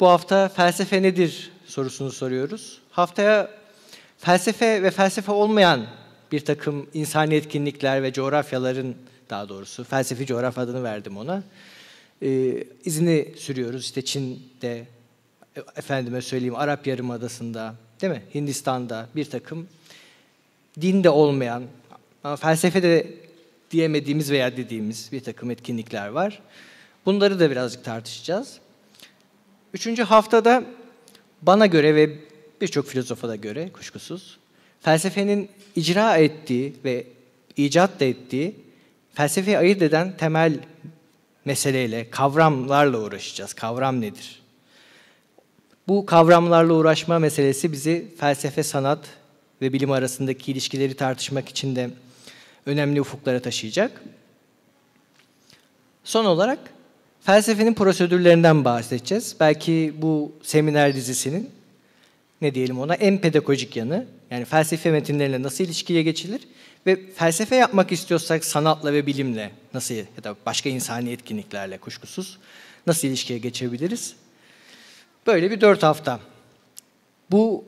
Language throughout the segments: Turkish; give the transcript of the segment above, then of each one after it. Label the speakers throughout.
Speaker 1: bu hafta felsefe nedir sorusunu soruyoruz. Haftaya felsefe ve felsefe olmayan bir takım insani etkinlikler ve coğrafyaların daha doğrusu felsefi coğrafya adını verdim ona. Ee, izini sürüyoruz. İşte Çin'de, e, efendime söyleyeyim Arap Yarımadası'nda, değil mi? Hindistan'da bir takım din de olmayan ama felsefe de diyemediğimiz veya dediğimiz bir takım etkinlikler var. Bunları da birazcık tartışacağız. Üçüncü haftada bana göre ve birçok filozofa da göre kuşkusuz felsefenin icra ettiği ve icat da ettiği felsefeyi ayırt eden temel meseleyle, kavramlarla uğraşacağız. Kavram nedir? Bu kavramlarla uğraşma meselesi bizi felsefe, sanat ve bilim arasındaki ilişkileri tartışmak için de önemli ufuklara taşıyacak. Son olarak Felsefenin prosedürlerinden bahsedeceğiz. Belki bu seminer dizisinin ne diyelim ona en pedagojik yanı. Yani felsefe metinlerine nasıl ilişkiye geçilir ve felsefe yapmak istiyorsak sanatla ve bilimle nasıl ya da başka insani etkinliklerle kuşkusuz nasıl ilişkiye geçebiliriz? Böyle bir dört hafta. Bu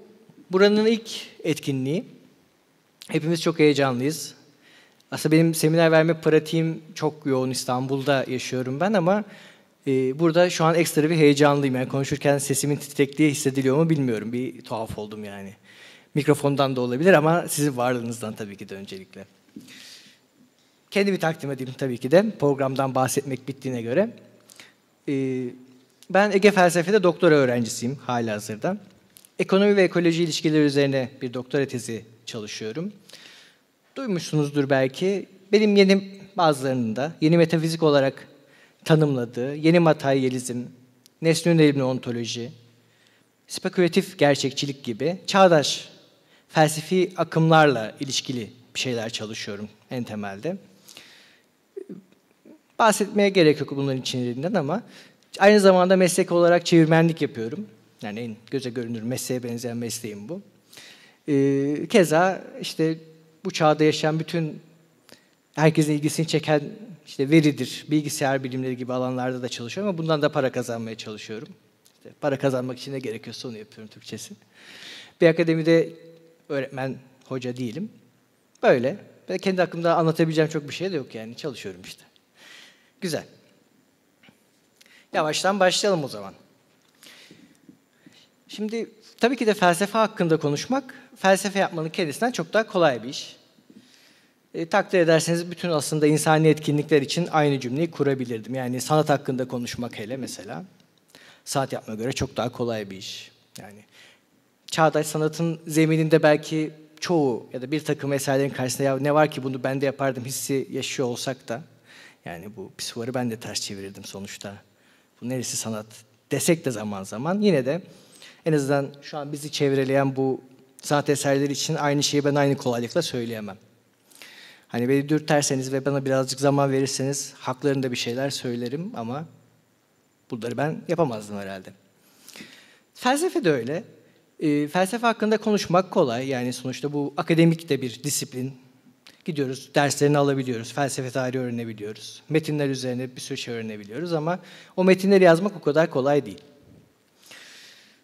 Speaker 1: buranın ilk etkinliği. Hepimiz çok heyecanlıyız. Aslında benim seminer verme pratiğim çok yoğun. İstanbul'da yaşıyorum ben ama ee, burada şu an ekstra bir heyecanlıyım. Yani konuşurken sesimin titrekliği hissediliyor mu bilmiyorum. Bir tuhaf oldum yani. Mikrofondan da olabilir ama sizin varlığınızdan tabii ki de öncelikle. Kendimi takdim edeyim tabii ki de. Programdan bahsetmek bittiğine göre. Ee, ben Ege Felsefe'de doktora öğrencisiyim hala hazırda. Ekonomi ve ekoloji ilişkileri üzerine bir doktora tezi çalışıyorum. Duymuşsunuzdur belki. Benim yeni bazılarının da yeni metafizik olarak tanımladığı yeni materyalizm, nesne yönelimli ontoloji, spekülatif gerçekçilik gibi çağdaş felsefi akımlarla ilişkili bir şeyler çalışıyorum en temelde. Bahsetmeye gerek yok bunların içeriğinden ama aynı zamanda meslek olarak çevirmenlik yapıyorum. Yani en göze görünür mesleğe benzeyen mesleğim bu. Ee, keza işte bu çağda yaşayan bütün herkesin ilgisini çeken işte veridir, bilgisayar bilimleri gibi alanlarda da çalışıyorum ama bundan da para kazanmaya çalışıyorum. İşte para kazanmak için ne gerekiyorsa onu yapıyorum Türkçesi. Bir akademide öğretmen, hoca değilim. Böyle. Ve kendi hakkımda anlatabileceğim çok bir şey de yok yani. Çalışıyorum işte. Güzel. Yavaştan başlayalım o zaman. Şimdi tabii ki de felsefe hakkında konuşmak, felsefe yapmanın kendisinden çok daha kolay bir iş. E, takdir ederseniz bütün aslında insani etkinlikler için aynı cümleyi kurabilirdim. Yani sanat hakkında konuşmak hele mesela. Saat yapma göre çok daha kolay bir iş. Yani çağdaş sanatın zemininde belki çoğu ya da bir takım eserlerin karşısında ya ne var ki bunu ben de yapardım hissi yaşıyor olsak da yani bu pisuvarı ben de ters çevirirdim sonuçta. Bu neresi sanat desek de zaman zaman yine de en azından şu an bizi çevreleyen bu sanat eserleri için aynı şeyi ben aynı kolaylıkla söyleyemem. Hani beni dürterseniz ve bana birazcık zaman verirseniz haklarında bir şeyler söylerim ama bunları ben yapamazdım herhalde. Felsefe de öyle. E, felsefe hakkında konuşmak kolay. Yani sonuçta bu akademik de bir disiplin. Gidiyoruz, derslerini alabiliyoruz, felsefe tarihi öğrenebiliyoruz. Metinler üzerine bir sürü şey öğrenebiliyoruz ama o metinleri yazmak o kadar kolay değil.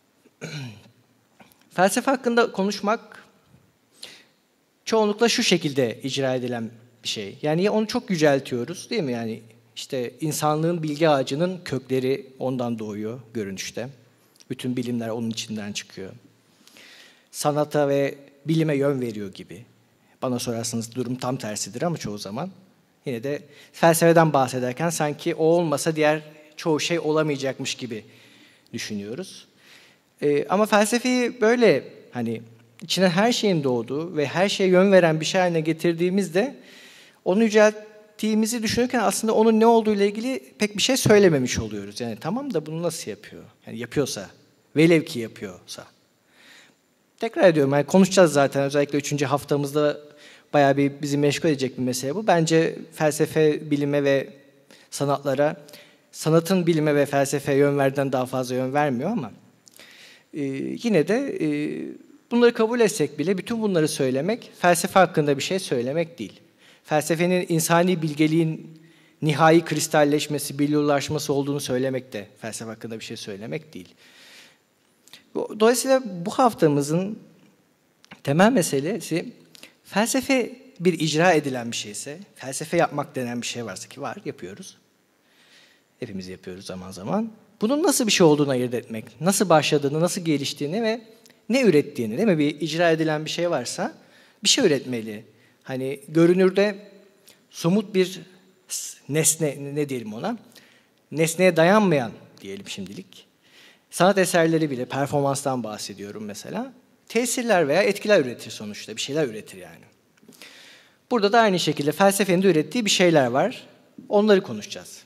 Speaker 1: felsefe hakkında konuşmak çoğunlukla şu şekilde icra edilen bir şey. Yani onu çok yüceltiyoruz değil mi? Yani işte insanlığın bilgi ağacının kökleri ondan doğuyor görünüşte. Bütün bilimler onun içinden çıkıyor. Sanata ve bilime yön veriyor gibi. Bana sorarsanız durum tam tersidir ama çoğu zaman. Yine de felsefeden bahsederken sanki o olmasa diğer çoğu şey olamayacakmış gibi düşünüyoruz. Ee, ama felsefeyi böyle hani içine her şeyin doğduğu ve her şeye yön veren bir şey haline getirdiğimizde onu yücelttiğimizi düşünürken aslında onun ne olduğu ile ilgili pek bir şey söylememiş oluyoruz. Yani tamam da bunu nasıl yapıyor? Yani yapıyorsa, velev ki yapıyorsa. Tekrar ediyorum yani konuşacağız zaten özellikle üçüncü haftamızda bayağı bir bizi meşgul edecek bir mesele bu. Bence felsefe, bilime ve sanatlara sanatın bilime ve felsefe yön verden daha fazla yön vermiyor ama e, yine de e, Bunları kabul etsek bile bütün bunları söylemek felsefe hakkında bir şey söylemek değil. Felsefenin insani bilgeliğin nihai kristalleşmesi, billurlaşması olduğunu söylemek de felsefe hakkında bir şey söylemek değil. Dolayısıyla bu haftamızın temel meselesi felsefe bir icra edilen bir şeyse, felsefe yapmak denen bir şey varsa ki var, yapıyoruz. Hepimiz yapıyoruz zaman zaman. Bunun nasıl bir şey olduğunu ayırt etmek, nasıl başladığını, nasıl geliştiğini ve ne ürettiğini değil mi? Bir icra edilen bir şey varsa bir şey üretmeli. Hani görünürde somut bir nesne ne diyelim ona? Nesneye dayanmayan diyelim şimdilik. Sanat eserleri bile performanstan bahsediyorum mesela. Tesirler veya etkiler üretir sonuçta. Bir şeyler üretir yani. Burada da aynı şekilde felsefenin de ürettiği bir şeyler var. Onları konuşacağız.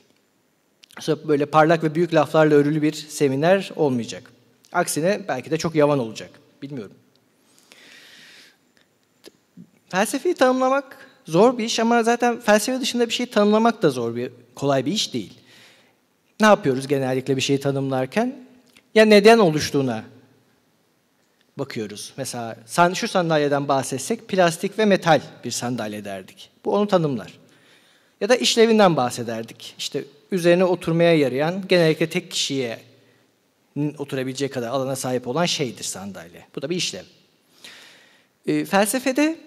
Speaker 1: Böyle parlak ve büyük laflarla örülü bir seminer olmayacak. Aksine belki de çok yavan olacak. Bilmiyorum. Felsefeyi tanımlamak zor bir iş ama zaten felsefe dışında bir şey tanımlamak da zor bir kolay bir iş değil. Ne yapıyoruz genellikle bir şeyi tanımlarken? Ya neden oluştuğuna bakıyoruz. Mesela şu sandalyeden bahsetsek plastik ve metal bir sandalye derdik. Bu onu tanımlar. Ya da işlevinden bahsederdik. İşte üzerine oturmaya yarayan, genellikle tek kişiye oturabileceği kadar alana sahip olan şeydir sandalye. Bu da bir işlev. E, felsefede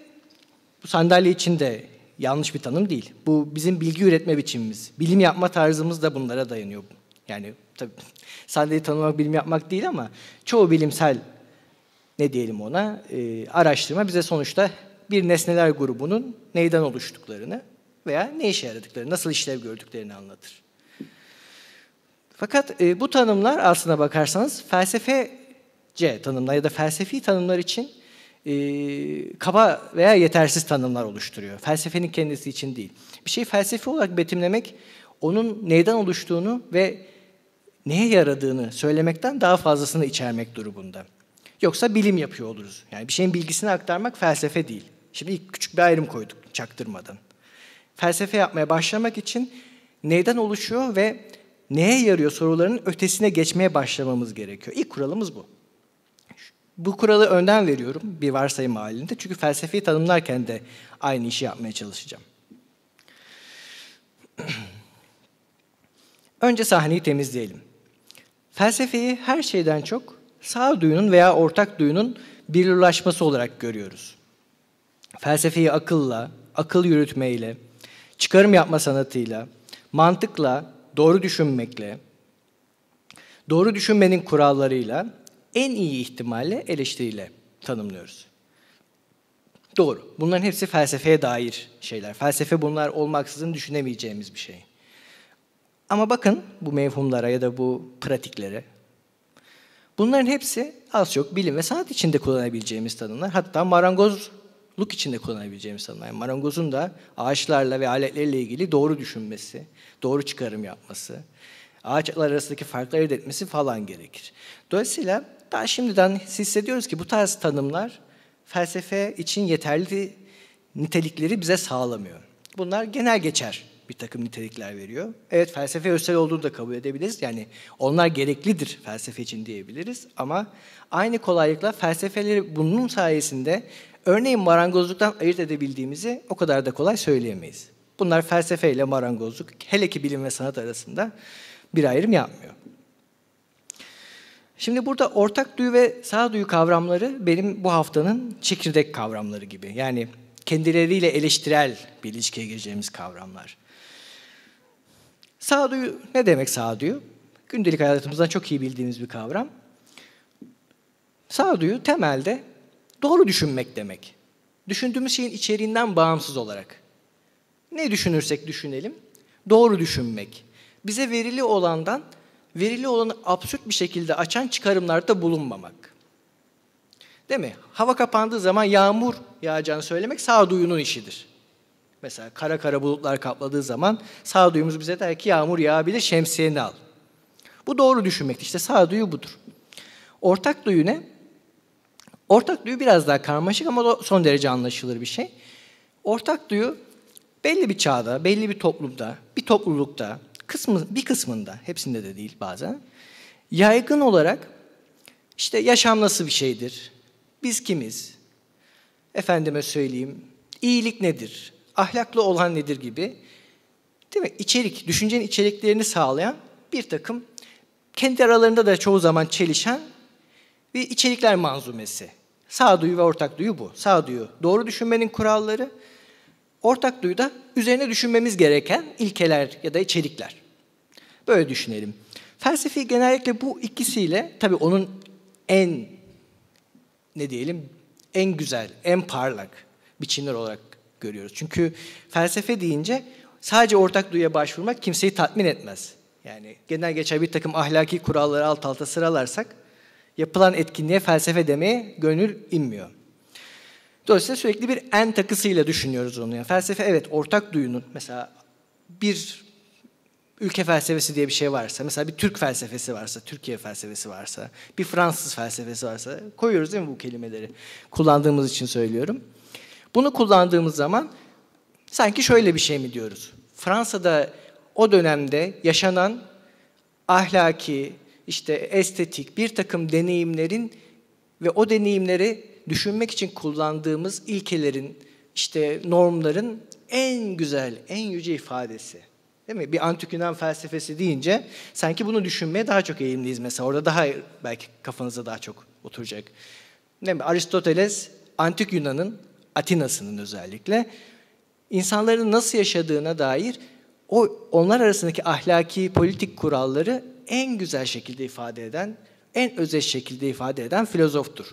Speaker 1: bu sandalye için de yanlış bir tanım değil. Bu bizim bilgi üretme biçimimiz. Bilim yapma tarzımız da bunlara dayanıyor. Yani tabii sandalye tanımlamak bilim yapmak değil ama çoğu bilimsel ne diyelim ona e, araştırma bize sonuçta bir nesneler grubunun neyden oluştuklarını veya ne işe yaradıklarını, nasıl işlev gördüklerini anlatır. Fakat e, bu tanımlar aslına bakarsanız felsefece tanımlar ya da felsefi tanımlar için e, kaba veya yetersiz tanımlar oluşturuyor. Felsefenin kendisi için değil. Bir şeyi felsefi olarak betimlemek onun neyden oluştuğunu ve neye yaradığını söylemekten daha fazlasını içermek durumunda. Yoksa bilim yapıyor oluruz. Yani bir şeyin bilgisini aktarmak felsefe değil. Şimdi ilk küçük bir ayrım koyduk çaktırmadan. Felsefe yapmaya başlamak için neyden oluşuyor ve neye yarıyor sorularının ötesine geçmeye başlamamız gerekiyor. İlk kuralımız bu. Bu kuralı önden veriyorum bir varsayım halinde. Çünkü felsefeyi tanımlarken de aynı işi yapmaya çalışacağım. Önce sahneyi temizleyelim. Felsefeyi her şeyden çok sağ duyunun veya ortak duyunun bir ulaşması olarak görüyoruz. Felsefeyi akılla, akıl yürütmeyle, çıkarım yapma sanatıyla, mantıkla, doğru düşünmekle, doğru düşünmenin kurallarıyla en iyi ihtimalle eleştiriyle tanımlıyoruz. Doğru. Bunların hepsi felsefeye dair şeyler. Felsefe bunlar olmaksızın düşünemeyeceğimiz bir şey. Ama bakın bu mevhumlara ya da bu pratiklere. Bunların hepsi az çok bilim ve sanat içinde kullanabileceğimiz tanımlar. Hatta marangoz luk içinde kullanabileceğimi sanıyorum. Yani marangozun da ağaçlarla ve aletlerle ilgili doğru düşünmesi, doğru çıkarım yapması, ağaçlar arasındaki farkları elde etmesi falan gerekir. Dolayısıyla daha şimdiden hissediyoruz ki bu tarz tanımlar felsefe için yeterli nitelikleri bize sağlamıyor. Bunlar genel geçer bir takım nitelikler veriyor. Evet felsefe özel olduğunu da kabul edebiliriz. Yani onlar gereklidir felsefe için diyebiliriz. Ama aynı kolaylıkla felsefeleri bunun sayesinde örneğin marangozluktan ayırt edebildiğimizi o kadar da kolay söyleyemeyiz. Bunlar felsefe ile marangozluk hele ki bilim ve sanat arasında bir ayrım yapmıyor. Şimdi burada ortak duyu ve sağduyu kavramları benim bu haftanın çekirdek kavramları gibi. Yani kendileriyle eleştirel bir ilişkiye gireceğimiz kavramlar. Sağduyu ne demek sağduyu? Gündelik hayatımızdan çok iyi bildiğimiz bir kavram. Sağduyu temelde doğru düşünmek demek. Düşündüğümüz şeyin içeriğinden bağımsız olarak. Ne düşünürsek düşünelim, doğru düşünmek. Bize verili olandan, verili olanı absürt bir şekilde açan çıkarımlarda bulunmamak. Değil mi? Hava kapandığı zaman yağmur yağacağını söylemek sağduyunun işidir. Mesela kara kara bulutlar kapladığı zaman sağduyumuz bize der ki yağmur yağabilir şemsiyeni al. Bu doğru düşünmek işte sağduyu budur. Ortak duyu ne? Ortak duyu biraz daha karmaşık ama son derece anlaşılır bir şey. Ortak duyu belli bir çağda, belli bir toplumda, bir toplulukta, kısmı, bir kısmında, hepsinde de değil bazen, yaygın olarak işte yaşam nasıl bir şeydir, biz kimiz, efendime söyleyeyim, iyilik nedir, ahlaklı olan nedir gibi değil mi? İçerik, düşüncenin içeriklerini sağlayan bir takım kendi aralarında da çoğu zaman çelişen bir içerikler manzumesi. Sağduyu ve ortak duyu bu. Sağduyu doğru düşünmenin kuralları, ortak duyu da üzerine düşünmemiz gereken ilkeler ya da içerikler. Böyle düşünelim. Felsefi genellikle bu ikisiyle tabii onun en ne diyelim en güzel, en parlak biçimler olarak görüyoruz. Çünkü felsefe deyince sadece ortak duyuya başvurmak kimseyi tatmin etmez. Yani genel geçer bir takım ahlaki kuralları alt alta sıralarsak yapılan etkinliğe felsefe demeye gönül inmiyor. Dolayısıyla sürekli bir en takısıyla düşünüyoruz onu. Yani felsefe evet ortak duyunun mesela bir ülke felsefesi diye bir şey varsa, mesela bir Türk felsefesi varsa, Türkiye felsefesi varsa, bir Fransız felsefesi varsa koyuyoruz değil mi bu kelimeleri? Kullandığımız için söylüyorum. Bunu kullandığımız zaman sanki şöyle bir şey mi diyoruz? Fransa'da o dönemde yaşanan ahlaki, işte estetik bir takım deneyimlerin ve o deneyimleri düşünmek için kullandığımız ilkelerin, işte normların en güzel, en yüce ifadesi. Değil mi? Bir antik Yunan felsefesi deyince sanki bunu düşünmeye daha çok eğilimliyiz mesela. Orada daha belki kafanıza daha çok oturacak. Değil mi? Aristoteles antik Yunan'ın Atina'sının özellikle insanların nasıl yaşadığına dair o onlar arasındaki ahlaki politik kuralları en güzel şekilde ifade eden, en özeş şekilde ifade eden filozoftur.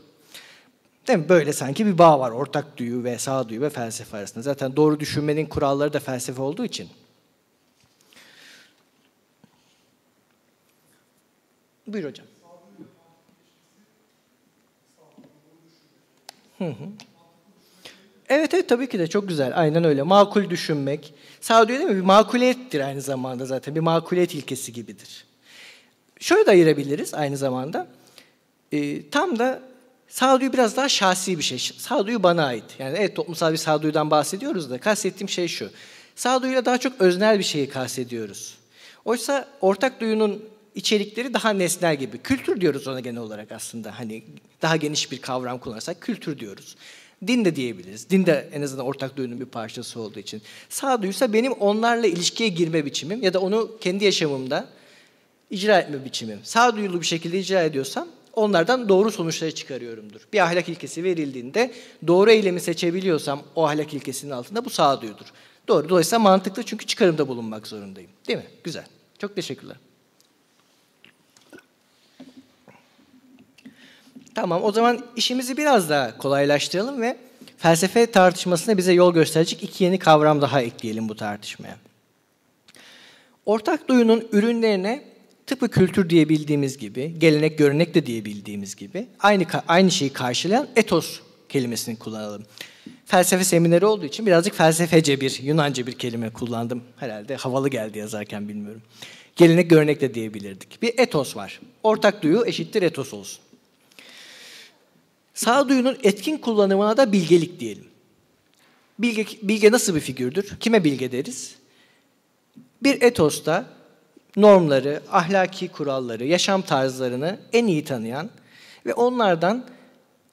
Speaker 1: Değil mi? Böyle sanki bir bağ var ortak duyu ve sağduyu ve felsefe arasında. Zaten doğru düşünmenin kuralları da felsefe olduğu için. Buyur hocam. Hı hı. Evet evet tabii ki de çok güzel. Aynen öyle. Makul düşünmek. Sağ değil mi? Bir makuliyettir aynı zamanda zaten. Bir makuliyet ilkesi gibidir. Şöyle de ayırabiliriz aynı zamanda. Ee, tam da sağduyu biraz daha şahsi bir şey. Sağduyu bana ait. Yani evet toplumsal bir sağduyudan bahsediyoruz da kastettiğim şey şu. Sağduyuyla daha çok öznel bir şeyi kastediyoruz. Oysa ortak duyunun içerikleri daha nesnel gibi. Kültür diyoruz ona genel olarak aslında. Hani daha geniş bir kavram kullanırsak kültür diyoruz. Din de diyebiliriz. Din de en azından ortak duyunun bir parçası olduğu için. Sağduyuysa benim onlarla ilişkiye girme biçimim ya da onu kendi yaşamımda icra etme biçimim. Sağduyulu bir şekilde icra ediyorsam onlardan doğru sonuçları çıkarıyorumdur. Bir ahlak ilkesi verildiğinde doğru eylemi seçebiliyorsam o ahlak ilkesinin altında bu sağduyudur. Doğru. Dolayısıyla mantıklı çünkü çıkarımda bulunmak zorundayım. Değil mi? Güzel. Çok teşekkürler. Tamam o zaman işimizi biraz daha kolaylaştıralım ve felsefe tartışmasına bize yol gösterecek iki yeni kavram daha ekleyelim bu tartışmaya. Ortak duyunun ürünlerine tıpkı kültür diyebildiğimiz gibi, gelenek görenek de diyebildiğimiz gibi aynı aynı şeyi karşılayan etos kelimesini kullanalım. Felsefe semineri olduğu için birazcık felsefece bir, Yunanca bir kelime kullandım. Herhalde havalı geldi yazarken bilmiyorum. Gelenek görenek de diyebilirdik. Bir etos var. Ortak duyu eşittir etos olsun. Sağduyunun etkin kullanımına da bilgelik diyelim. Bilge, bilge nasıl bir figürdür? Kime bilge deriz? Bir etosta normları, ahlaki kuralları, yaşam tarzlarını en iyi tanıyan ve onlardan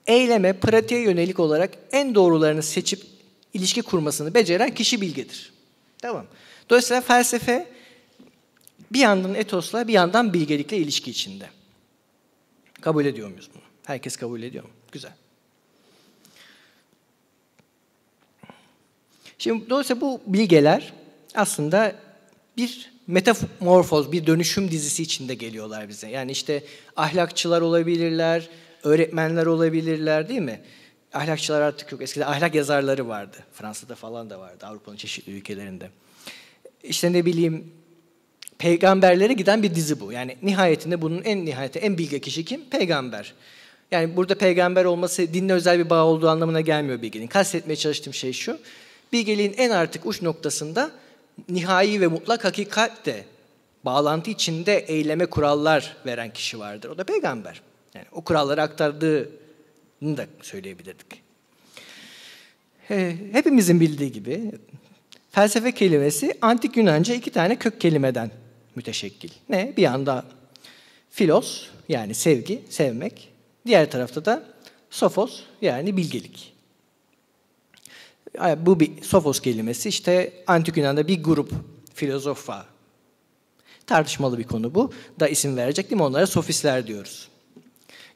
Speaker 1: eyleme, pratiğe yönelik olarak en doğrularını seçip ilişki kurmasını beceren kişi bilgedir. Tamam. Dolayısıyla felsefe bir yandan etosla bir yandan bilgelikle ilişki içinde. Kabul ediyor muyuz bunu? Herkes kabul ediyor mu? Güzel. Şimdi dolayısıyla bu bilgeler aslında bir metamorfoz, bir dönüşüm dizisi içinde geliyorlar bize. Yani işte ahlakçılar olabilirler, öğretmenler olabilirler değil mi? Ahlakçılar artık yok. Eskiden ahlak yazarları vardı. Fransa'da falan da vardı, Avrupa'nın çeşitli ülkelerinde. İşte ne bileyim, peygamberlere giden bir dizi bu. Yani nihayetinde bunun en nihayeti en bilge kişi kim? Peygamber. Yani burada peygamber olması dinle özel bir bağ olduğu anlamına gelmiyor bilginin. Kastetmeye çalıştığım şey şu. Bilgeliğin en artık uç noktasında nihai ve mutlak hakikat de bağlantı içinde eyleme kurallar veren kişi vardır. O da peygamber. Yani o kuralları aktardığını da söyleyebilirdik. Hepimizin bildiği gibi felsefe kelimesi antik Yunanca iki tane kök kelimeden müteşekkil. Ne? Bir yanda filos yani sevgi, sevmek. Diğer tarafta da sofos yani bilgelik. Bu bir sofos kelimesi işte Antik Yunan'da bir grup filozofa tartışmalı bir konu bu. Da isim verecek değil mi? Onlara sofistler diyoruz.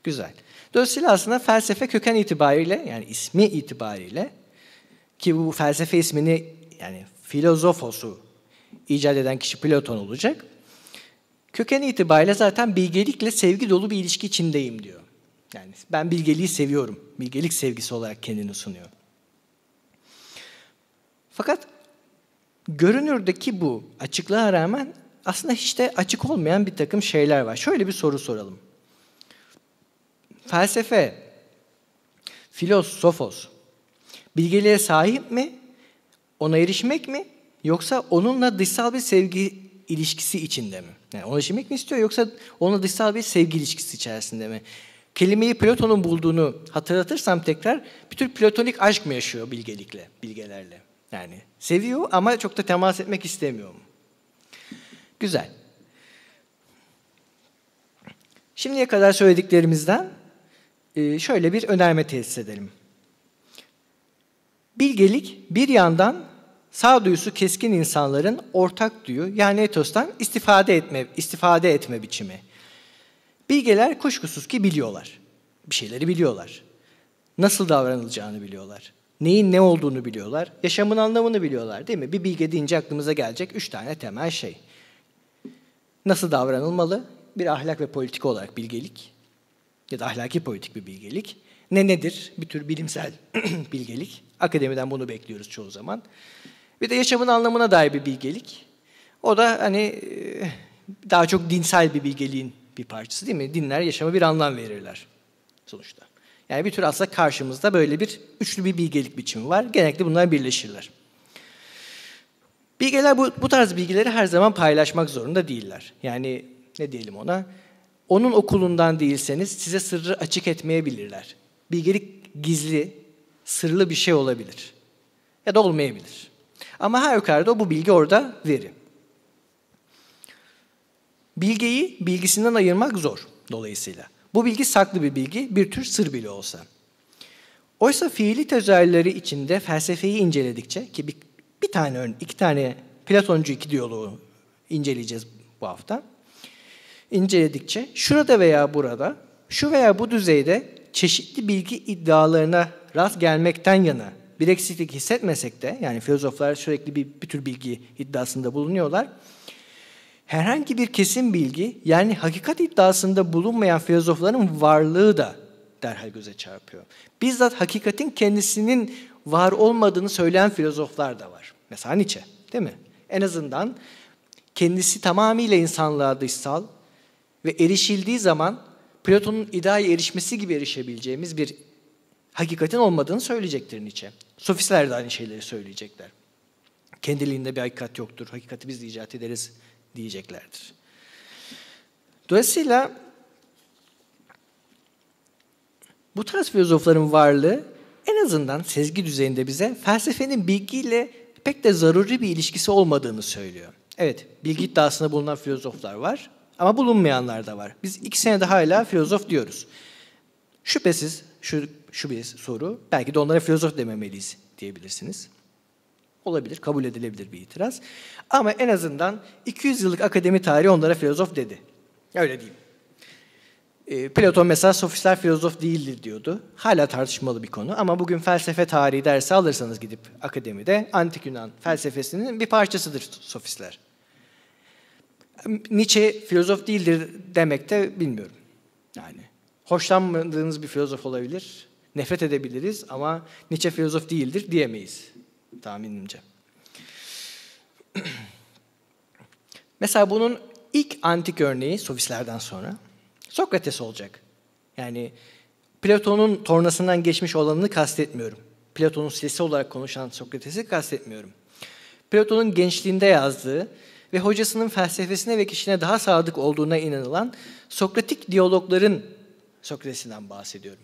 Speaker 1: Güzel. Dolayısıyla aslında felsefe köken itibariyle yani ismi itibariyle ki bu felsefe ismini yani filozofosu icat eden kişi Platon olacak. Köken itibariyle zaten bilgelikle sevgi dolu bir ilişki içindeyim diyor. Yani ben bilgeliği seviyorum. Bilgelik sevgisi olarak kendini sunuyor. Fakat görünürdeki bu açıklığa rağmen aslında hiç de açık olmayan bir takım şeyler var. Şöyle bir soru soralım. Felsefe, filosofos, bilgeliğe sahip mi? Ona erişmek mi? Yoksa onunla dışsal bir sevgi ilişkisi içinde mi? Yani ona erişmek mi istiyor yoksa onunla dışsal bir sevgi ilişkisi içerisinde mi? kelimeyi Platon'un bulduğunu hatırlatırsam tekrar bir tür platonik aşk mı yaşıyor bilgelikle, bilgelerle? Yani seviyor ama çok da temas etmek istemiyor mu? Güzel. Şimdiye kadar söylediklerimizden e, şöyle bir önerme tesis edelim. Bilgelik bir yandan sağduyusu keskin insanların ortak duyu yani etostan istifade etme istifade etme biçimi. Bilgeler kuşkusuz ki biliyorlar. Bir şeyleri biliyorlar. Nasıl davranılacağını biliyorlar. Neyin ne olduğunu biliyorlar. Yaşamın anlamını biliyorlar değil mi? Bir bilge deyince aklımıza gelecek üç tane temel şey. Nasıl davranılmalı? Bir ahlak ve politik olarak bilgelik ya da ahlaki politik bir bilgelik. Ne nedir? Bir tür bilimsel bilgelik. Akademiden bunu bekliyoruz çoğu zaman. Bir de yaşamın anlamına dair bir bilgelik. O da hani e, daha çok dinsel bir bilgeliğin bir parçası değil mi? Dinler yaşama bir anlam verirler sonuçta. Yani bir tür aslında karşımızda böyle bir üçlü bir bilgelik biçimi var. Genellikle bunlar birleşirler. Bilgeler bu, bu tarz bilgileri her zaman paylaşmak zorunda değiller. Yani ne diyelim ona? Onun okulundan değilseniz size sırrı açık etmeyebilirler. Bilgelik gizli, sırlı bir şey olabilir. Ya da olmayabilir. Ama her yukarıda bu bilgi orada verir. Bilgeyi bilgisinden ayırmak zor dolayısıyla. Bu bilgi saklı bir bilgi, bir tür sır bile olsa. Oysa fiili tezahürleri içinde felsefeyi inceledikçe ki bir, bir tane örnek, iki tane Platoncu iki diyaloğu inceleyeceğiz bu hafta. İnceledikçe şurada veya burada, şu veya bu düzeyde çeşitli bilgi iddialarına rast gelmekten yana bir eksiklik hissetmesek de yani filozoflar sürekli bir, bir tür bilgi iddiasında bulunuyorlar herhangi bir kesin bilgi yani hakikat iddiasında bulunmayan filozofların varlığı da derhal göze çarpıyor. Bizzat hakikatin kendisinin var olmadığını söyleyen filozoflar da var. Mesela Nietzsche değil mi? En azından kendisi tamamıyla insanlığa dışsal ve erişildiği zaman Platon'un iddiaya erişmesi gibi erişebileceğimiz bir hakikatin olmadığını söyleyecektir Nietzsche. Sofistler de aynı şeyleri söyleyecekler. Kendiliğinde bir hakikat yoktur, hakikati biz icat ederiz diyeceklerdir. Dolayısıyla bu tarz filozofların varlığı en azından sezgi düzeyinde bize felsefenin bilgiyle pek de zaruri bir ilişkisi olmadığını söylüyor. Evet, bilgi iddiasında bulunan filozoflar var ama bulunmayanlar da var. Biz iki senede hala filozof diyoruz. Şüphesiz şu, şu bir soru, belki de onlara filozof dememeliyiz diyebilirsiniz. Olabilir, kabul edilebilir bir itiraz. Ama en azından 200 yıllık akademi tarihi onlara filozof dedi. Öyle diyeyim. E, Platon mesela sofistler filozof değildir diyordu. Hala tartışmalı bir konu ama bugün felsefe tarihi dersi alırsanız gidip akademide antik Yunan felsefesinin bir parçasıdır sofistler. Nietzsche filozof değildir demekte de bilmiyorum. Yani hoşlanmadığınız bir filozof olabilir, nefret edebiliriz ama Nietzsche filozof değildir diyemeyiz tahminimce. Mesela bunun ilk antik örneği sofistlerden sonra Sokrates olacak. Yani Platon'un tornasından geçmiş olanını kastetmiyorum. Platon'un sesi olarak konuşan Sokrates'i kastetmiyorum. Platon'un gençliğinde yazdığı ve hocasının felsefesine ve kişine daha sadık olduğuna inanılan Sokratik diyalogların Sokrates'inden bahsediyorum.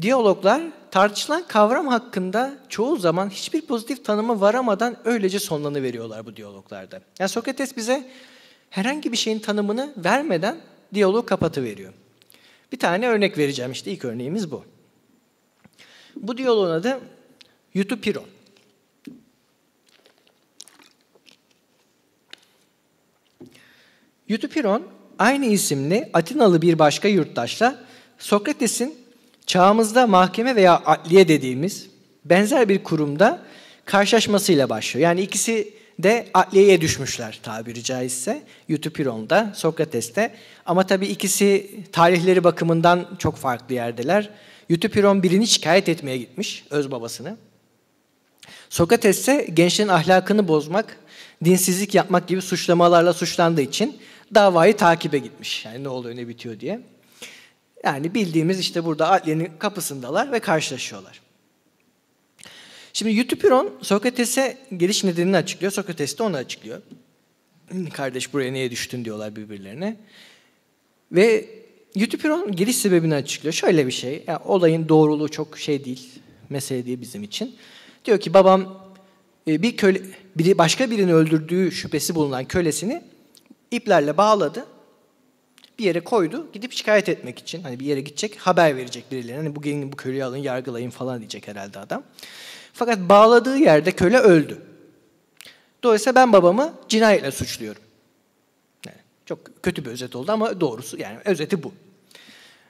Speaker 1: Diyaloglar tartışılan kavram hakkında çoğu zaman hiçbir pozitif tanımı varamadan öylece sonlanı veriyorlar bu diyaloglarda. Yani Sokrates bize herhangi bir şeyin tanımını vermeden diyaloğu kapatı veriyor. Bir tane örnek vereceğim işte ilk örneğimiz bu. Bu diyaloğun adı Yutupiron. Yutupiron aynı isimli Atinalı bir başka yurttaşla Sokrates'in Çağımızda mahkeme veya adliye dediğimiz benzer bir kurumda karşılaşmasıyla başlıyor. Yani ikisi de adliyeye düşmüşler tabiri caizse. Yutupiron'da, Sokrates'te. Ama tabii ikisi tarihleri bakımından çok farklı yerdeler. Yutupiron birini şikayet etmeye gitmiş, öz babasını. Sokrates ise gençlerin ahlakını bozmak, dinsizlik yapmak gibi suçlamalarla suçlandığı için davayı takibe gitmiş. Yani ne oluyor ne bitiyor diye. Yani bildiğimiz işte burada adliyenin kapısındalar ve karşılaşıyorlar. Şimdi Yutipiron Sokrates'e geliş nedenini açıklıyor. Sokrates de onu açıklıyor. Kardeş buraya niye düştün diyorlar birbirlerine. Ve Yutipiron geliş sebebini açıklıyor. Şöyle bir şey. Yani olayın doğruluğu çok şey değil. Mesele değil bizim için. Diyor ki babam e, bir köle, biri, başka birini öldürdüğü şüphesi bulunan kölesini iplerle bağladı bir yere koydu. Gidip şikayet etmek için hani bir yere gidecek haber verecek birilerine. Hani bu gelin bu köleyi alın yargılayın falan diyecek herhalde adam. Fakat bağladığı yerde köle öldü. Dolayısıyla ben babamı cinayetle suçluyorum. Yani çok kötü bir özet oldu ama doğrusu yani özeti bu.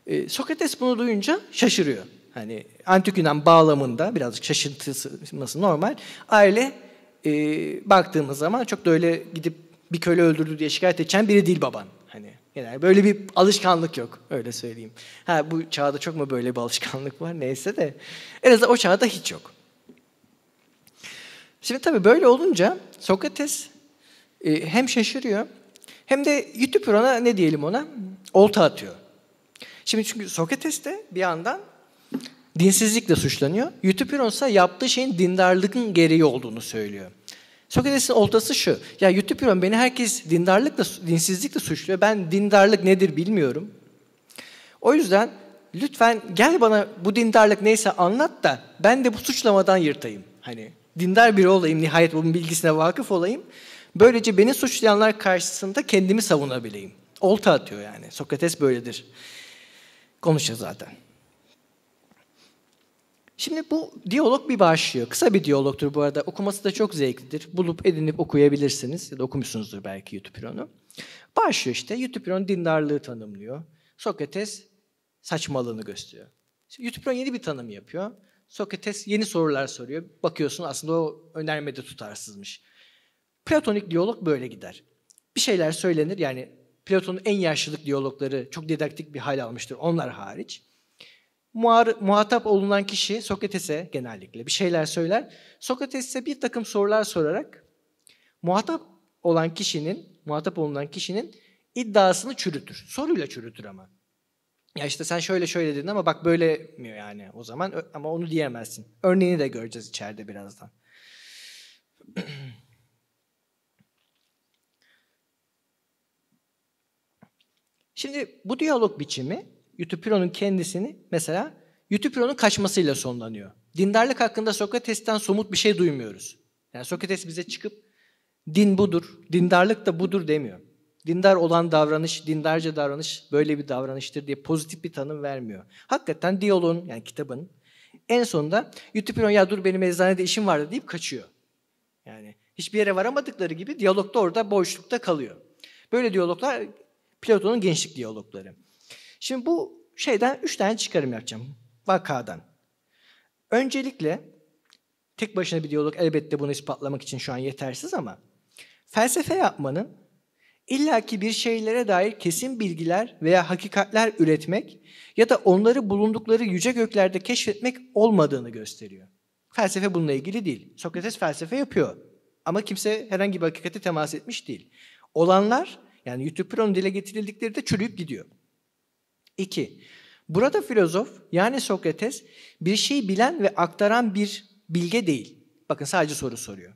Speaker 1: Ee, Sokrates bunu duyunca şaşırıyor. Hani antik Yunan bağlamında birazcık şaşırtılması normal. Aile e, baktığımız zaman çok da öyle gidip bir köle öldürdü diye şikayet edeceğin biri değil baban. Genel böyle bir alışkanlık yok öyle söyleyeyim. Ha bu çağda çok mu böyle bir alışkanlık var neyse de en azından o çağda hiç yok. Şimdi tabii böyle olunca Sokrates e, hem şaşırıyor hem de YouTube ona ne diyelim ona olta atıyor. Şimdi çünkü Sokrates de bir yandan dinsizlikle suçlanıyor. Yutupirons ise yaptığı şeyin dindarlığın gereği olduğunu söylüyor. Sokrates'in oltası şu. Ya Yütüpüron beni herkes dindarlıkla, dinsizlikle suçluyor. Ben dindarlık nedir bilmiyorum. O yüzden lütfen gel bana bu dindarlık neyse anlat da ben de bu suçlamadan yırtayım. Hani dindar biri olayım, nihayet bunun bilgisine vakıf olayım. Böylece beni suçlayanlar karşısında kendimi savunabileyim. Olta atıyor yani. Sokrates böyledir. Konuşacağız zaten. Şimdi bu diyalog bir başlıyor. Kısa bir diyalogtur bu arada. Okuması da çok zevklidir. Bulup edinip okuyabilirsiniz. Ya da okumuşsunuzdur belki Yutupilon'u. Başlıyor işte. Yutupilon dindarlığı tanımlıyor. Sokrates saçmalığını gösteriyor. Şimdi Yutupilon yeni bir tanım yapıyor. Sokrates yeni sorular soruyor. Bakıyorsun aslında o önermede tutarsızmış. Platonik diyalog böyle gider. Bir şeyler söylenir yani Platon'un en yaşlılık diyalogları çok didaktik bir hal almıştır onlar hariç muhatap olunan kişi Sokrates'e genellikle bir şeyler söyler. Sokrates ise bir takım sorular sorarak muhatap olan kişinin, muhatap olunan kişinin iddiasını çürütür. Soruyla çürütür ama. Ya işte sen şöyle şöyle dedin ama bak böyle mi yani o zaman ama onu diyemezsin. Örneğini de göreceğiz içeride birazdan. Şimdi bu diyalog biçimi YouTube Pro'nun kendisini mesela YouTube Pro'nun kaçmasıyla sonlanıyor. Dindarlık hakkında Sokrates'ten somut bir şey duymuyoruz. Yani Sokrates bize çıkıp din budur, dindarlık da budur demiyor. Dindar olan davranış, dindarca davranış böyle bir davranıştır diye pozitif bir tanım vermiyor. Hakikaten diyaloğun yani kitabın en sonunda YouTube Pro ya dur benim eczanede işim vardı deyip kaçıyor. Yani hiçbir yere varamadıkları gibi diyalogda orada boşlukta kalıyor. Böyle diyaloglar Platon'un gençlik diyalogları. Şimdi bu şeyden üç tane çıkarım yapacağım. Vakadan. Öncelikle tek başına bir diyalog elbette bunu ispatlamak için şu an yetersiz ama felsefe yapmanın illaki bir şeylere dair kesin bilgiler veya hakikatler üretmek ya da onları bulundukları yüce göklerde keşfetmek olmadığını gösteriyor. Felsefe bununla ilgili değil. Sokrates felsefe yapıyor ama kimse herhangi bir hakikate temas etmiş değil. Olanlar yani Eutüpron dile getirildikleri de çürüyüp gidiyor. 2. Burada filozof yani Sokrates bir şeyi bilen ve aktaran bir bilge değil. Bakın sadece soru soruyor.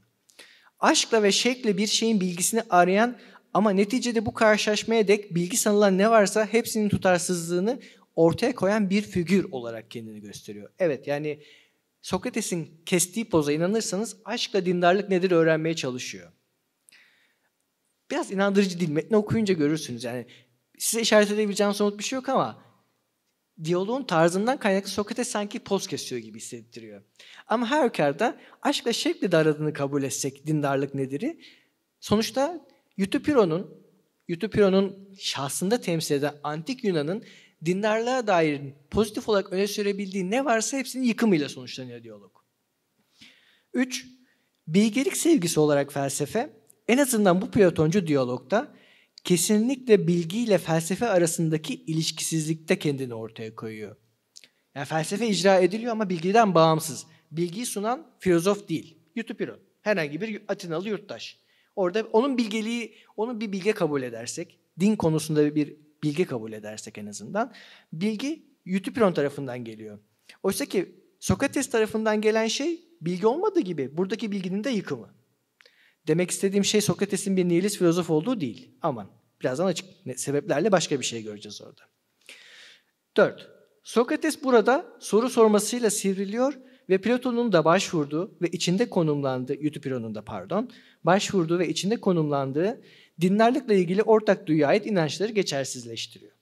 Speaker 1: Aşkla ve şekle bir şeyin bilgisini arayan ama neticede bu karşılaşmaya dek bilgi sanılan ne varsa hepsinin tutarsızlığını ortaya koyan bir figür olarak kendini gösteriyor. Evet yani Sokrates'in kestiği poza inanırsanız aşkla dindarlık nedir öğrenmeye çalışıyor. Biraz inandırıcı değil. Metni okuyunca görürsünüz. Yani size işaret edebileceğim somut bir şey yok ama diyaloğun tarzından kaynaklı Sokrates sanki poz kesiyor gibi hissettiriyor. Ama her harikarda aşkla şevkle de aradığını kabul etsek dindarlık nedir'i sonuçta Yutupiro'nun Yutupiro'nun şahsında temsil eden antik Yunan'ın dindarlığa dair pozitif olarak öne sürebildiği ne varsa hepsinin yıkımıyla sonuçlanıyor diyalog. 3. Bilgelik sevgisi olarak felsefe en azından bu Platoncu diyalogda kesinlikle bilgi ile felsefe arasındaki ilişkisizlikte kendini ortaya koyuyor. Yani felsefe icra ediliyor ama bilgiden bağımsız. Bilgiyi sunan filozof değil. Yutupiron. Herhangi bir Atinalı yurttaş. Orada onun bilgeliği, onu bir bilge kabul edersek, din konusunda bir bilge kabul edersek en azından, bilgi Yutupiron tarafından geliyor. Oysa ki Sokrates tarafından gelen şey bilgi olmadığı gibi buradaki bilginin de yıkımı. Demek istediğim şey Sokrates'in bir nihilist filozof olduğu değil. Aman. Birazdan açık sebeplerle başka bir şey göreceğiz orada. Dört, Sokrates burada soru sormasıyla sivriliyor ve Platon'un da başvurduğu ve içinde konumlandığı, Yutipiron'un da pardon, başvurduğu ve içinde konumlandığı dinlerlikle ilgili ortak duyuya ait inançları geçersizleştiriyor.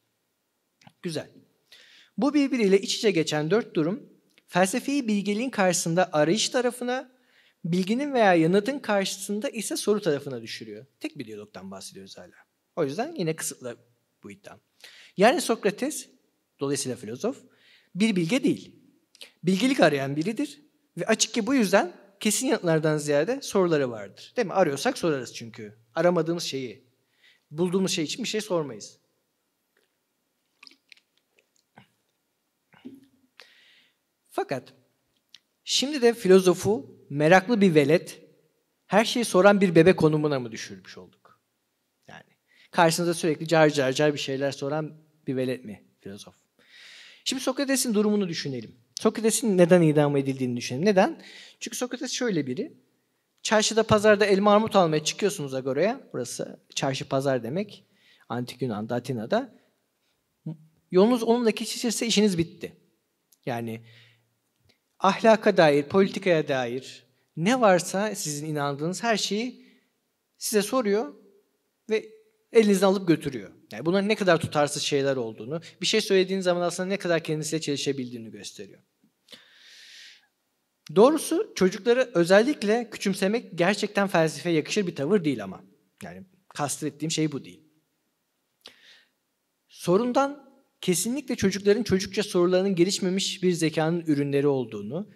Speaker 1: Güzel. Bu birbiriyle iç içe geçen dört durum, felsefi bilgeliğin karşısında arayış tarafına, bilginin veya yanıtın karşısında ise soru tarafına düşürüyor. Tek bir diyalogdan bahsediyoruz hala. O yüzden yine kısıtlı bu iddia. Yani Sokrates, dolayısıyla filozof, bir bilge değil. Bilgelik arayan biridir ve açık ki bu yüzden kesin yanıtlardan ziyade soruları vardır. Değil mi? Arıyorsak sorarız çünkü. Aramadığımız şeyi, bulduğumuz şey için bir şey sormayız. Fakat şimdi de filozofu meraklı bir velet, her şeyi soran bir bebe konumuna mı düşürmüş olduk? Karşınıza sürekli car car car bir şeyler soran bir velet mi filozof? Şimdi Sokrates'in durumunu düşünelim. Sokrates'in neden idam edildiğini düşünelim. Neden? Çünkü Sokrates şöyle biri. Çarşıda pazarda elma armut almaya çıkıyorsunuz Agora'ya. Burası çarşı pazar demek. Antik Yunan, Atina'da. Yolunuz onunla kesişirse işiniz bitti. Yani ahlaka dair, politikaya dair ne varsa sizin inandığınız her şeyi size soruyor ve elinizden alıp götürüyor. Yani bunların ne kadar tutarsız şeyler olduğunu, bir şey söylediğiniz zaman aslında ne kadar kendisiyle çelişebildiğini gösteriyor. Doğrusu çocukları özellikle küçümsemek gerçekten felsefe yakışır bir tavır değil ama. Yani kastettiğim şey bu değil. Sorundan kesinlikle çocukların çocukça sorularının gelişmemiş bir zekanın ürünleri olduğunu,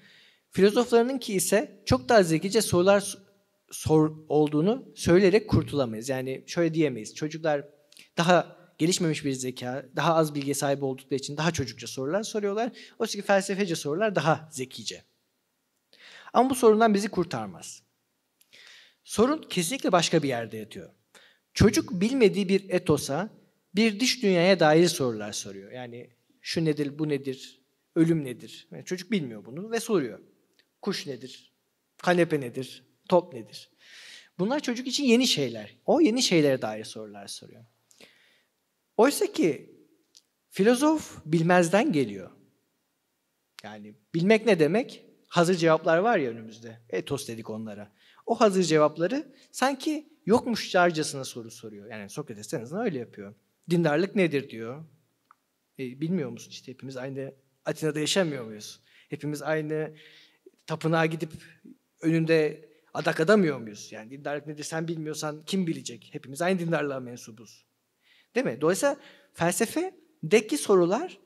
Speaker 1: filozoflarının ki ise çok daha zekice sorular sor, olduğunu söyleyerek kurtulamayız. Yani şöyle diyemeyiz. Çocuklar daha gelişmemiş bir zeka, daha az bilgi sahibi oldukları için daha çocukça sorular soruyorlar. O ki felsefece sorular daha zekice. Ama bu sorundan bizi kurtarmaz. Sorun kesinlikle başka bir yerde yatıyor. Çocuk bilmediği bir etosa, bir dış dünyaya dair sorular soruyor. Yani şu nedir, bu nedir, ölüm nedir? Yani çocuk bilmiyor bunu ve soruyor. Kuş nedir? Kanepe nedir? top nedir? Bunlar çocuk için yeni şeyler. O yeni şeylere dair sorular soruyor. Oysa ki filozof bilmezden geliyor. Yani bilmek ne demek? Hazır cevaplar var ya önümüzde. E, tost dedik onlara. O hazır cevapları sanki yokmuşçarcasına soru soruyor. Yani Sokrates en azından öyle yapıyor. Dindarlık nedir diyor. E, bilmiyor musun işte hepimiz aynı Atina'da yaşamıyor muyuz? Hepimiz aynı tapınağa gidip önünde adak adamıyor muyuz? Yani dindarlık nedir sen bilmiyorsan kim bilecek? Hepimiz aynı dindarlığa mensubuz. Değil mi? Dolayısıyla felsefedeki sorular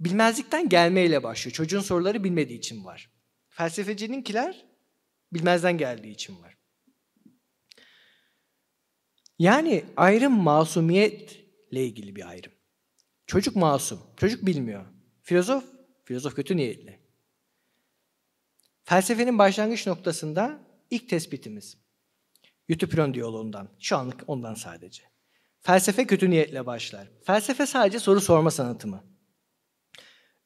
Speaker 1: bilmezlikten gelmeyle başlıyor. Çocuğun soruları bilmediği için var. Felsefecininkiler bilmezden geldiği için var. Yani ayrım masumiyetle ilgili bir ayrım. Çocuk masum, çocuk bilmiyor. Filozof, filozof kötü niyetli. Felsefenin başlangıç noktasında ilk tespitimiz. Yutupron diyaloğundan. Şu anlık ondan sadece. Felsefe kötü niyetle başlar. Felsefe sadece soru sorma sanatı mı?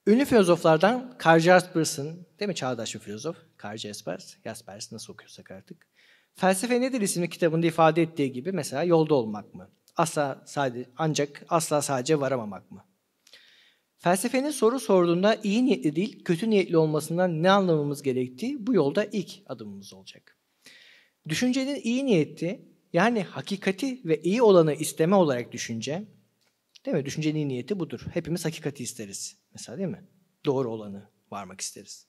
Speaker 1: Ünlü filozoflardan Karl Jaspers'ın, değil mi çağdaş bir filozof? Karl Jaspers, Jaspers nasıl okuyorsak artık. Felsefe nedir isimli kitabında ifade ettiği gibi mesela yolda olmak mı? Asla sadece, ancak asla sadece varamamak mı? Felsefenin soru sorduğunda iyi niyetli değil, kötü niyetli olmasından ne anlamamız gerektiği bu yolda ilk adımımız olacak. Düşüncenin iyi niyeti yani hakikati ve iyi olanı isteme olarak düşünce, değil mi? Düşüncenin iyi niyeti budur. Hepimiz hakikati isteriz mesela değil mi? Doğru olanı varmak isteriz.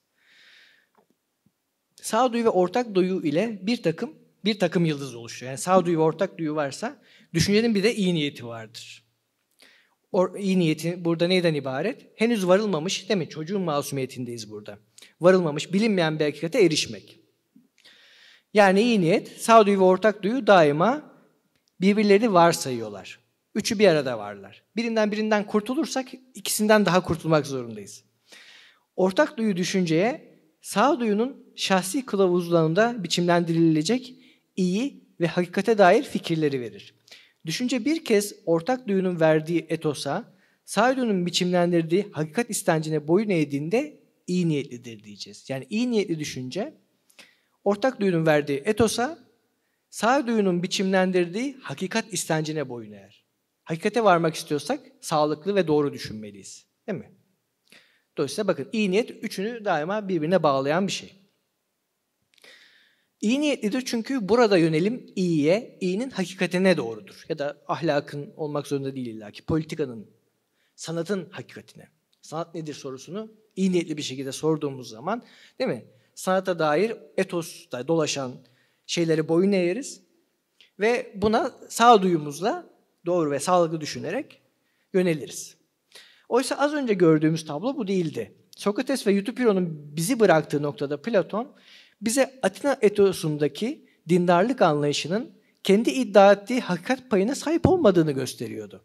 Speaker 1: Sağduyu ve ortak duyu ile bir takım bir takım yıldız oluşuyor. Yani sağduyu ve ortak duyu varsa düşüncenin bir de iyi niyeti vardır. Or, iyi niyeti burada neyden ibaret? Henüz varılmamış, değil mi? Çocuğun masumiyetindeyiz burada. Varılmamış, bilinmeyen bir hakikate erişmek. Yani iyi niyet, sağduyu ve ortak duyu daima birbirleri varsayıyorlar. Üçü bir arada varlar. Birinden birinden kurtulursak ikisinden daha kurtulmak zorundayız. Ortak duyu düşünceye sağduyunun şahsi kılavuzlarında biçimlendirilecek iyi ve hakikate dair fikirleri verir. Düşünce bir kez ortak duyunun verdiği etosa, sağduyunun biçimlendirdiği hakikat istencine boyun eğdiğinde iyi niyetlidir diyeceğiz. Yani iyi niyetli düşünce ortak duyunun verdiği etosa, sağduyunun biçimlendirdiği hakikat istencine boyun eğer. Hakikate varmak istiyorsak sağlıklı ve doğru düşünmeliyiz. Değil mi? Dolayısıyla bakın iyi niyet üçünü daima birbirine bağlayan bir şey. İyi niyetlidir çünkü burada yönelim iyiye, iyinin hakikatine doğrudur. Ya da ahlakın olmak zorunda değil illaki, politikanın, sanatın hakikatine. Sanat nedir sorusunu iyi niyetli bir şekilde sorduğumuz zaman değil mi? Sanata dair etosta dolaşan şeyleri boyun eğeriz ve buna sağduyumuzla doğru ve sağlıklı düşünerek yöneliriz. Oysa az önce gördüğümüz tablo bu değildi. Sokrates ve Yutupiro'nun bizi bıraktığı noktada Platon bize Atina etosundaki dindarlık anlayışının kendi iddia ettiği hakikat payına sahip olmadığını gösteriyordu.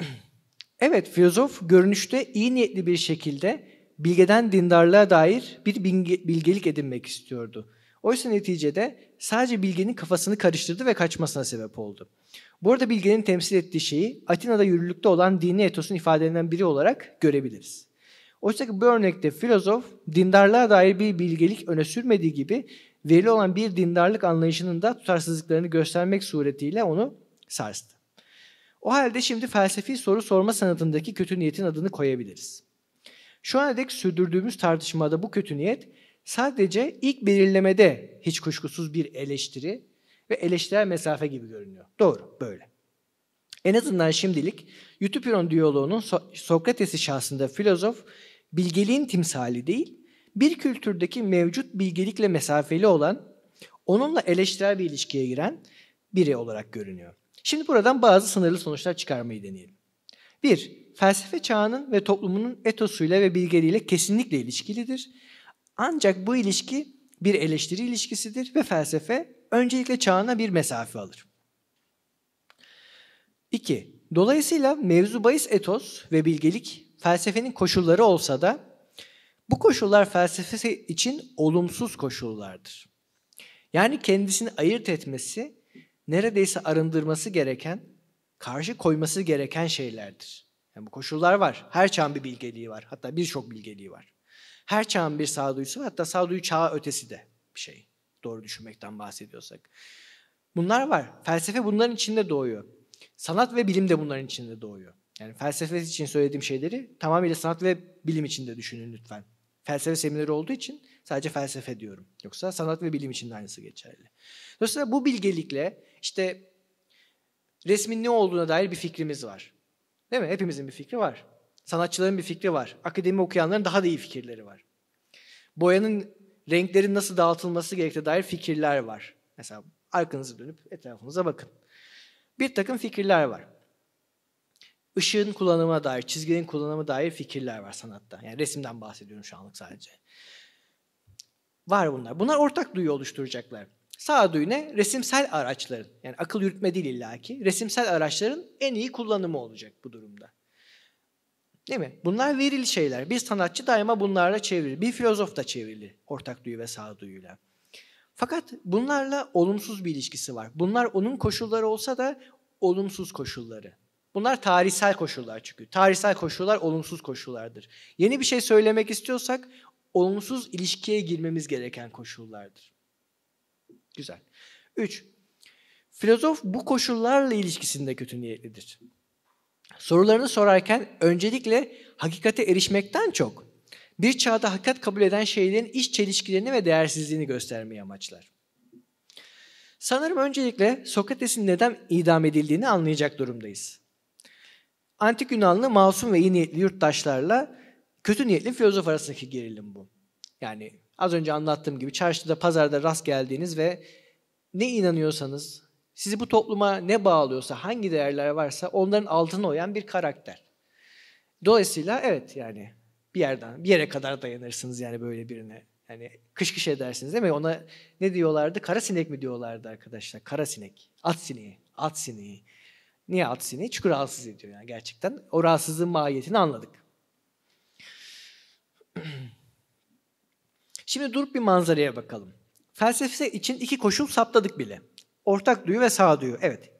Speaker 1: Evet, filozof görünüşte iyi niyetli bir şekilde bilgeden dindarlığa dair bir bilgelik edinmek istiyordu. Oysa neticede sadece bilgenin kafasını karıştırdı ve kaçmasına sebep oldu. Bu arada bilgenin temsil ettiği şeyi Atina'da yürürlükte olan dini etosun ifadelerinden biri olarak görebiliriz. Oysa ki bu örnekte filozof dindarlığa dair bir bilgelik öne sürmediği gibi verili olan bir dindarlık anlayışının da tutarsızlıklarını göstermek suretiyle onu sarstı. O halde şimdi felsefi soru sorma sanatındaki kötü niyetin adını koyabiliriz. Şu ana dek sürdürdüğümüz tartışmada bu kötü niyet sadece ilk belirlemede hiç kuşkusuz bir eleştiri ve eleştirel mesafe gibi görünüyor. Doğru, böyle. En azından şimdilik Yutupiron diyaloğunun so- Sokrates'i şahsında filozof bilgeliğin timsali değil, bir kültürdeki mevcut bilgelikle mesafeli olan, onunla eleştirel bir ilişkiye giren biri olarak görünüyor. Şimdi buradan bazı sınırlı sonuçlar çıkarmayı deneyelim. 1. Felsefe çağının ve toplumunun etosuyla ve bilgeliğiyle kesinlikle ilişkilidir. Ancak bu ilişki bir eleştiri ilişkisidir ve felsefe öncelikle çağına bir mesafe alır. 2. Dolayısıyla mevzu bahis etos ve bilgelik felsefenin koşulları olsa da bu koşullar felsefesi için olumsuz koşullardır. Yani kendisini ayırt etmesi, neredeyse arındırması gereken, karşı koyması gereken şeylerdir. Yani bu koşullar var. Her çağın bir bilgeliği var. Hatta birçok bilgeliği var. Her çağın bir sağduyusu var. Hatta sağduyu çağı ötesi de bir şey. Doğru düşünmekten bahsediyorsak. Bunlar var. Felsefe bunların içinde doğuyor. Sanat ve bilim de bunların içinde doğuyor. Yani felsefe için söylediğim şeyleri tamamıyla sanat ve bilim içinde düşünün lütfen. Felsefe semineri olduğu için sadece felsefe diyorum. Yoksa sanat ve bilim için de aynısı geçerli. Dolayısıyla bu bilgelikle işte resmin ne olduğuna dair bir fikrimiz var. Değil mi? Hepimizin bir fikri var. Sanatçıların bir fikri var. Akademi okuyanların daha da iyi fikirleri var. Boyanın renklerin nasıl dağıtılması gerektiği dair fikirler var. Mesela arkanızı dönüp etrafınıza bakın. Bir takım fikirler var ışığın kullanıma dair, çizginin kullanımı dair fikirler var sanatta. Yani resimden bahsediyorum şu anlık sadece. Var bunlar. Bunlar ortak duyu oluşturacaklar. Sağduyu ne? Resimsel araçların, yani akıl yürütme değil illaki, resimsel araçların en iyi kullanımı olacak bu durumda. Değil mi? Bunlar verili şeyler. Bir sanatçı daima bunlarla çevrili. Bir filozof da çevrili ortak duyu ve sağduyuyla. Fakat bunlarla olumsuz bir ilişkisi var. Bunlar onun koşulları olsa da olumsuz koşulları. Bunlar tarihsel koşullar çünkü. Tarihsel koşullar olumsuz koşullardır. Yeni bir şey söylemek istiyorsak olumsuz ilişkiye girmemiz gereken koşullardır. Güzel. 3. Filozof bu koşullarla ilişkisinde kötü niyetlidir. Sorularını sorarken öncelikle hakikate erişmekten çok bir çağda hakikat kabul eden şeylerin iç çelişkilerini ve değersizliğini göstermeyi amaçlar. Sanırım öncelikle Sokrates'in neden idam edildiğini anlayacak durumdayız. Antik Yunanlı masum ve iyi niyetli yurttaşlarla kötü niyetli filozof arasındaki gerilim bu. Yani az önce anlattığım gibi çarşıda, pazarda rast geldiğiniz ve ne inanıyorsanız, sizi bu topluma ne bağlıyorsa, hangi değerler varsa onların altına oyan bir karakter. Dolayısıyla evet yani bir yerden, bir yere kadar dayanırsınız yani böyle birine. Yani kış kış edersiniz değil mi? Ona ne diyorlardı? Kara sinek mi diyorlardı arkadaşlar? Kara sinek. At sineği. At sineği. Niye aksine? Çünkü rahatsız ediyor yani gerçekten. O rahatsızlığın mahiyetini anladık. Şimdi durup bir manzaraya bakalım. Felsefe için iki koşul saptadık bile. Ortak duyu ve sağduyu. Evet.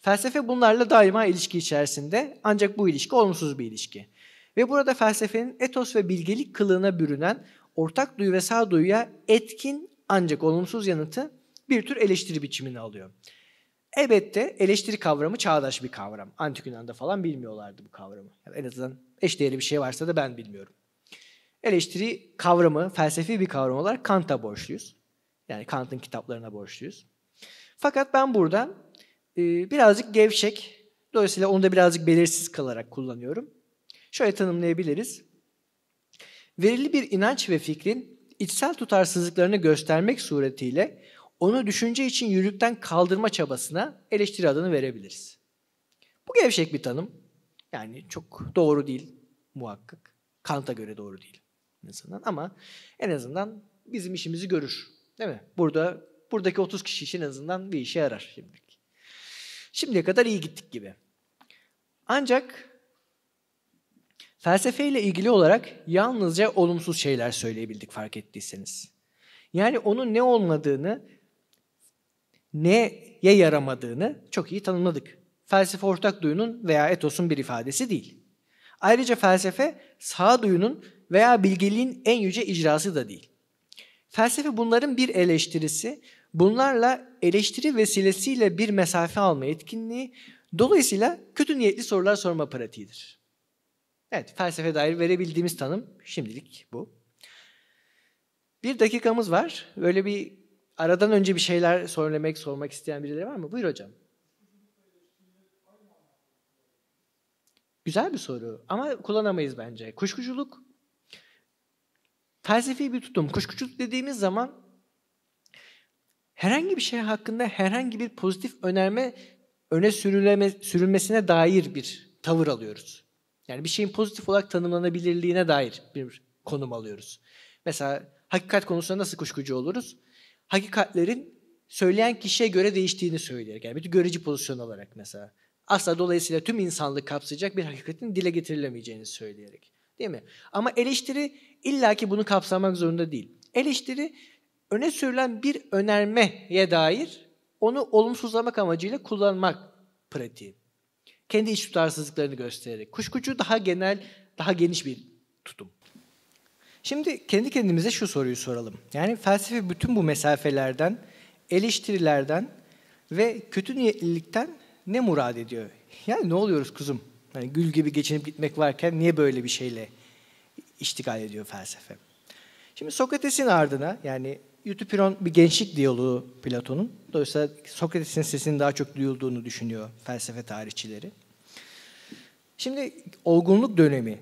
Speaker 1: Felsefe bunlarla daima ilişki içerisinde ancak bu ilişki olumsuz bir ilişki. Ve burada felsefenin etos ve bilgelik kılığına bürünen ortak duyu ve sağduyuya etkin ancak olumsuz yanıtı bir tür eleştiri biçimini alıyor. Elbette eleştiri kavramı çağdaş bir kavram. Antik Yunan'da falan bilmiyorlardı bu kavramı. Yani en azından eşdeğeri bir şey varsa da ben bilmiyorum. Eleştiri kavramı, felsefi bir kavram olarak Kant'a borçluyuz. Yani Kant'ın kitaplarına borçluyuz. Fakat ben burada e, birazcık gevşek, dolayısıyla onu da birazcık belirsiz kalarak kullanıyorum. Şöyle tanımlayabiliriz. Verili bir inanç ve fikrin içsel tutarsızlıklarını göstermek suretiyle onu düşünce için yürürlükten kaldırma çabasına eleştiri adını verebiliriz. Bu gevşek bir tanım. Yani çok doğru değil muhakkak. Kant'a göre doğru değil en azından ama en azından bizim işimizi görür. Değil mi? Burada buradaki 30 kişi için en azından bir işe yarar şimdilik. Şimdiye kadar iyi gittik gibi. Ancak felsefeyle ilgili olarak yalnızca olumsuz şeyler söyleyebildik fark ettiyseniz. Yani onun ne olmadığını neye yaramadığını çok iyi tanımladık. Felsefe ortak duyunun veya etosun bir ifadesi değil. Ayrıca felsefe sağduyunun veya bilgeliğin en yüce icrası da değil. Felsefe bunların bir eleştirisi, bunlarla eleştiri vesilesiyle bir mesafe alma etkinliği, dolayısıyla kötü niyetli sorular sorma pratiğidir. Evet, felsefe dair verebildiğimiz tanım şimdilik bu. Bir dakikamız var. Böyle bir aradan önce bir şeyler söylemek, sormak isteyen birileri var mı? Buyur hocam. Güzel bir soru ama kullanamayız bence. Kuşkuculuk felsefi bir tutum. Kuşkuculuk dediğimiz zaman herhangi bir şey hakkında herhangi bir pozitif önerme öne sürüleme, sürülmesine dair bir tavır alıyoruz. Yani bir şeyin pozitif olarak tanımlanabilirliğine dair bir konum alıyoruz. Mesela hakikat konusunda nasıl kuşkucu oluruz? hakikatlerin söyleyen kişiye göre değiştiğini söylüyor. Yani bir görücü pozisyon alarak mesela. Asla dolayısıyla tüm insanlık kapsayacak bir hakikatin dile getirilemeyeceğini söyleyerek. Değil mi? Ama eleştiri illaki bunu kapsamak zorunda değil. Eleştiri öne sürülen bir önermeye dair onu olumsuzlamak amacıyla kullanmak pratiği. Kendi iç tutarsızlıklarını göstererek. Kuşkucu daha genel, daha geniş bir tutum. Şimdi kendi kendimize şu soruyu soralım. Yani felsefe bütün bu mesafelerden, eleştirilerden ve kötü niyetlilikten ne murad ediyor? Yani ne oluyoruz kuzum? Yani gül gibi geçinip gitmek varken niye böyle bir şeyle iştigal ediyor felsefe? Şimdi Sokrates'in ardına yani Yutupiron bir gençlik diyaloğu Platon'un. Dolayısıyla Sokrates'in sesinin daha çok duyulduğunu düşünüyor felsefe tarihçileri. Şimdi olgunluk dönemi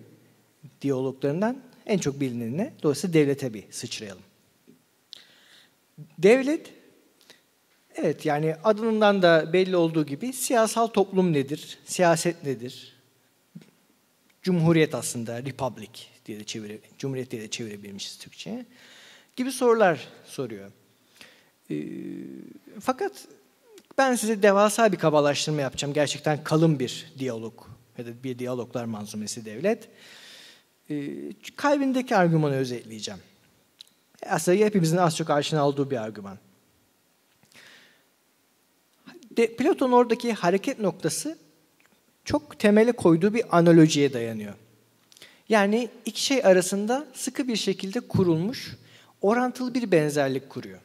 Speaker 1: diyaloglarından en çok ne? Dolayısıyla devlete bir sıçrayalım. Devlet, evet yani adından da belli olduğu gibi siyasal toplum nedir? Siyaset nedir? Cumhuriyet aslında, republic diye de çevire, cumhuriyet diye de çevirebilmişiz Türkçe'ye. Gibi sorular soruyor. E, fakat ben size devasa bir kabalaştırma yapacağım. Gerçekten kalın bir diyalog ya da bir diyaloglar manzumesi devlet. Ee, kalbindeki argümanı özetleyeceğim. Aslında hepimizin az çok aşina olduğu bir argüman. Platon oradaki hareket noktası çok temeli koyduğu bir analojiye dayanıyor. Yani iki şey arasında sıkı bir şekilde kurulmuş, orantılı bir benzerlik kuruyor.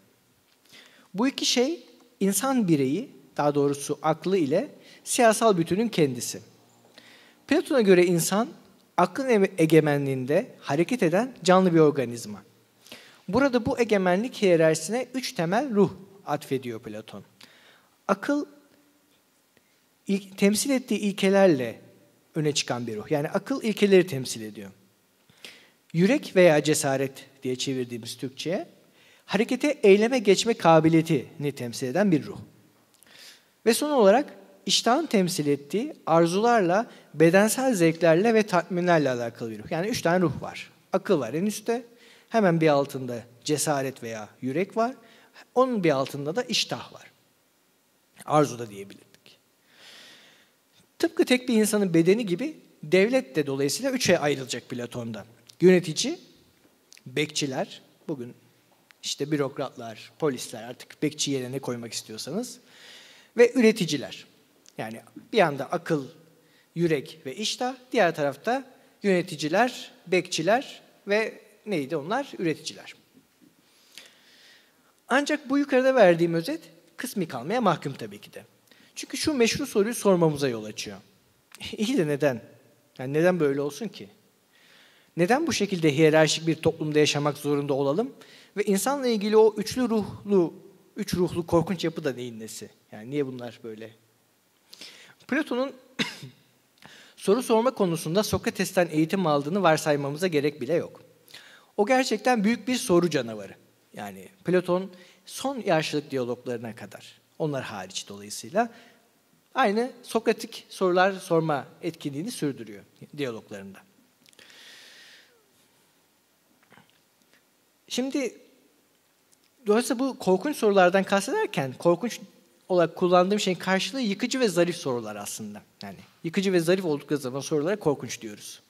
Speaker 1: Bu iki şey insan bireyi, daha doğrusu aklı ile siyasal bütünün kendisi. Platon'a göre insan aklın egemenliğinde hareket eden canlı bir organizma. Burada bu egemenlik hiyerarşisine üç temel ruh atfediyor Platon. Akıl temsil ettiği ilkelerle öne çıkan bir ruh. Yani akıl ilkeleri temsil ediyor. Yürek veya cesaret diye çevirdiğimiz Türkçe'ye harekete, eyleme geçme kabiliyetini temsil eden bir ruh. Ve son olarak iştahın temsil ettiği arzularla, bedensel zevklerle ve tatminlerle alakalı bir ruh. Yani üç tane ruh var. Akıl var en üstte, hemen bir altında cesaret veya yürek var. Onun bir altında da iştah var. Arzu da diyebilirdik. Tıpkı tek bir insanın bedeni gibi devlet de dolayısıyla üçe ayrılacak Platon'da. Yönetici, bekçiler, bugün işte bürokratlar, polisler artık bekçi yerine koymak istiyorsanız ve üreticiler. Yani bir anda akıl, yürek ve iştah, diğer tarafta yöneticiler, bekçiler ve neydi onlar? Üreticiler. Ancak bu yukarıda verdiğim özet kısmi kalmaya mahkum tabii ki de. Çünkü şu meşru soruyu sormamıza yol açıyor. İyi de neden? Yani neden böyle olsun ki? Neden bu şekilde hiyerarşik bir toplumda yaşamak zorunda olalım? Ve insanla ilgili o üçlü ruhlu, üç ruhlu korkunç yapı da neyin nesi? Yani niye bunlar böyle Platon'un soru sorma konusunda Sokrates'ten eğitim aldığını varsaymamıza gerek bile yok. O gerçekten büyük bir soru canavarı. Yani Platon son yaşlılık diyaloglarına kadar, onlar hariç dolayısıyla aynı Sokratik sorular sorma etkinliğini sürdürüyor diyaloglarında. Şimdi dolayısıyla bu korkunç sorulardan kastederken korkunç olarak kullandığım şeyin karşılığı yıkıcı ve zarif sorular aslında. Yani yıkıcı ve zarif oldukları zaman sorulara korkunç diyoruz.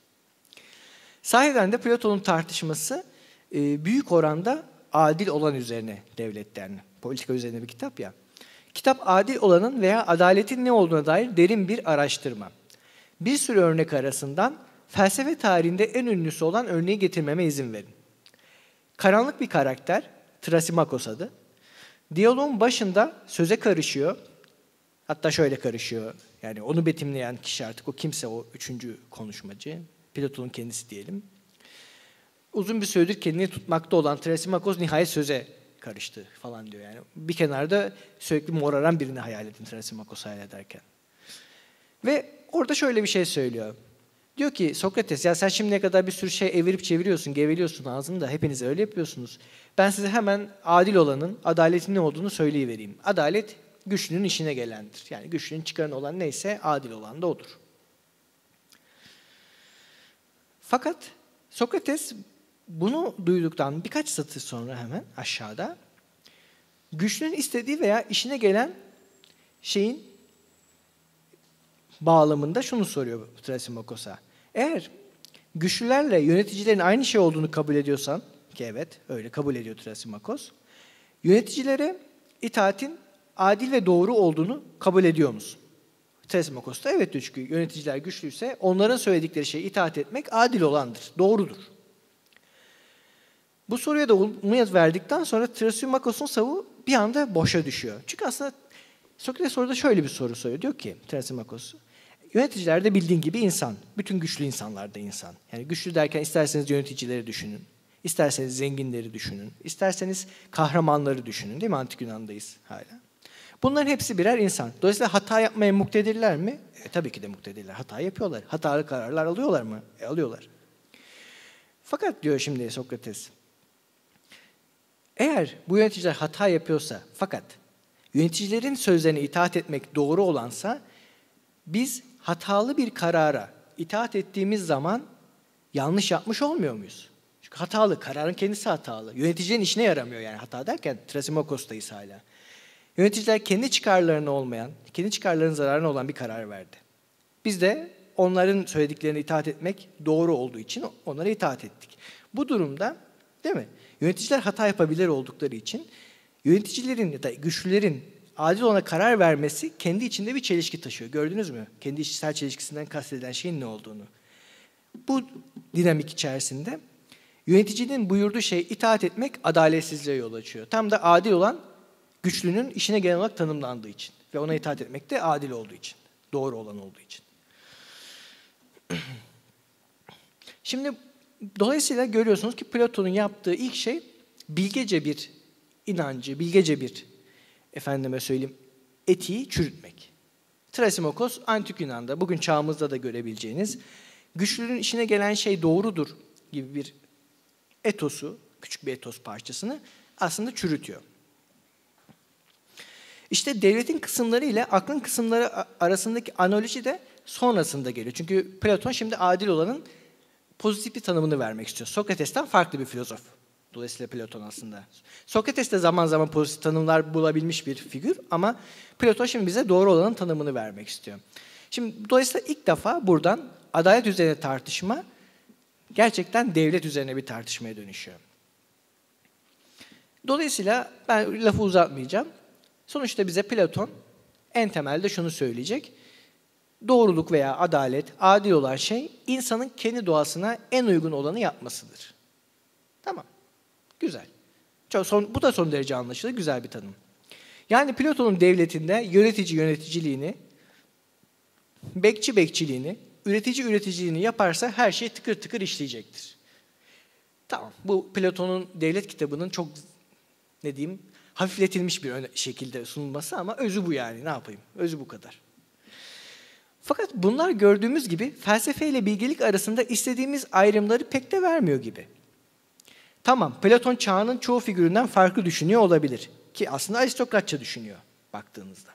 Speaker 1: Sahiden de Platon'un tartışması e, büyük oranda adil olan üzerine devletlerini, politika üzerine bir kitap ya. Kitap adil olanın veya adaletin ne olduğuna dair derin bir araştırma. Bir sürü örnek arasından felsefe tarihinde en ünlüsü olan örneği getirmeme izin verin. Karanlık bir karakter, Trasimachos adı, Diyaloğun başında söze karışıyor. Hatta şöyle karışıyor. Yani onu betimleyen kişi artık o kimse o üçüncü konuşmacı. Platon'un kendisi diyelim. Uzun bir süredir kendini tutmakta olan Trasimakos nihayet söze karıştı falan diyor yani. Bir kenarda sürekli moraran birini hayal edin Trasimakos hayal ederken. Ve orada şöyle bir şey söylüyor. Diyor ki Sokrates ya sen şimdiye kadar bir sürü şey evirip çeviriyorsun, geveliyorsun ağzını da Hepiniz öyle yapıyorsunuz. Ben size hemen adil olanın, adaletin ne olduğunu söyleyivereyim. Adalet güçlünün işine gelendir. Yani güçlünün çıkarın olan neyse adil olan da odur. Fakat Sokrates bunu duyduktan birkaç satır sonra hemen aşağıda güçlünün istediği veya işine gelen şeyin bağlamında şunu soruyor Trasimokos'a. Eğer güçlülerle yöneticilerin aynı şey olduğunu kabul ediyorsan, ki evet öyle kabul ediyor Trasimakos, yöneticilere itaatin adil ve doğru olduğunu kabul ediyor musun? Trasimakos da evet diyor çünkü yöneticiler güçlüyse onların söyledikleri şeye itaat etmek adil olandır, doğrudur. Bu soruya da umut verdikten sonra Trasimakos'un savu bir anda boşa düşüyor. Çünkü aslında Sokrates orada şöyle bir soru soruyor. Diyor ki Trasimakos, Yöneticiler de bildiğin gibi insan. Bütün güçlü insanlar da insan. Yani güçlü derken isterseniz yöneticileri düşünün. İsterseniz zenginleri düşünün. isterseniz kahramanları düşünün. Değil mi? Antik Yunan'dayız hala. Bunların hepsi birer insan. Dolayısıyla hata yapmaya muktedirler mi? E, tabii ki de muktedirler. Hata yapıyorlar. Hatalı kararlar alıyorlar mı? E, alıyorlar. Fakat diyor şimdi Sokrates, eğer bu yöneticiler hata yapıyorsa fakat yöneticilerin sözlerine itaat etmek doğru olansa biz hatalı bir karara itaat ettiğimiz zaman yanlış yapmış olmuyor muyuz? Çünkü hatalı, kararın kendisi hatalı. Yöneticinin işine yaramıyor yani hata derken Trasimokos'tayız hala. Yöneticiler kendi çıkarlarına olmayan, kendi çıkarlarının zararına olan bir karar verdi. Biz de onların söylediklerine itaat etmek doğru olduğu için onlara itaat ettik. Bu durumda değil mi? Yöneticiler hata yapabilir oldukları için yöneticilerin ya da güçlülerin Adil ona karar vermesi kendi içinde bir çelişki taşıyor. Gördünüz mü? Kendi içsel çelişkisinden kastedilen şeyin ne olduğunu. Bu dinamik içerisinde yöneticinin buyurduğu şeye itaat etmek adaletsizliğe yol açıyor. Tam da adil olan güçlünün işine genel olarak tanımlandığı için ve ona itaat etmek de adil olduğu için, doğru olan olduğu için. Şimdi dolayısıyla görüyorsunuz ki Platon'un yaptığı ilk şey bilgece bir inancı, bilgece bir efendime söyleyeyim etiği çürütmek. Trasimokos antik Yunan'da bugün çağımızda da görebileceğiniz güçlünün işine gelen şey doğrudur gibi bir etosu, küçük bir etos parçasını aslında çürütüyor. İşte devletin kısımları ile aklın kısımları arasındaki analoji de sonrasında geliyor. Çünkü Platon şimdi adil olanın pozitif bir tanımını vermek istiyor. Sokrates'ten farklı bir filozof. Dolayısıyla Platon aslında. Sokrates de zaman zaman pozitif tanımlar bulabilmiş bir figür ama Platon şimdi bize doğru olanın tanımını vermek istiyor. Şimdi dolayısıyla ilk defa buradan adalet üzerine tartışma gerçekten devlet üzerine bir tartışmaya dönüşüyor. Dolayısıyla ben lafı uzatmayacağım. Sonuçta bize Platon en temelde şunu söyleyecek. Doğruluk veya adalet, adil olan şey insanın kendi doğasına en uygun olanı yapmasıdır. Tamam. Güzel. Çok son, bu da son derece anlaşılır, güzel bir tanım. Yani Platon'un devletinde yönetici yöneticiliğini, bekçi bekçiliğini, üretici üreticiliğini yaparsa her şey tıkır tıkır işleyecektir. Tamam, bu Platon'un devlet kitabının çok ne diyeyim hafifletilmiş bir şekilde sunulması ama özü bu yani ne yapayım, özü bu kadar. Fakat bunlar gördüğümüz gibi felsefe ile bilgelik arasında istediğimiz ayrımları pek de vermiyor gibi. Tamam Platon çağının çoğu figüründen farklı düşünüyor olabilir. Ki aslında aristokratça düşünüyor baktığınızda.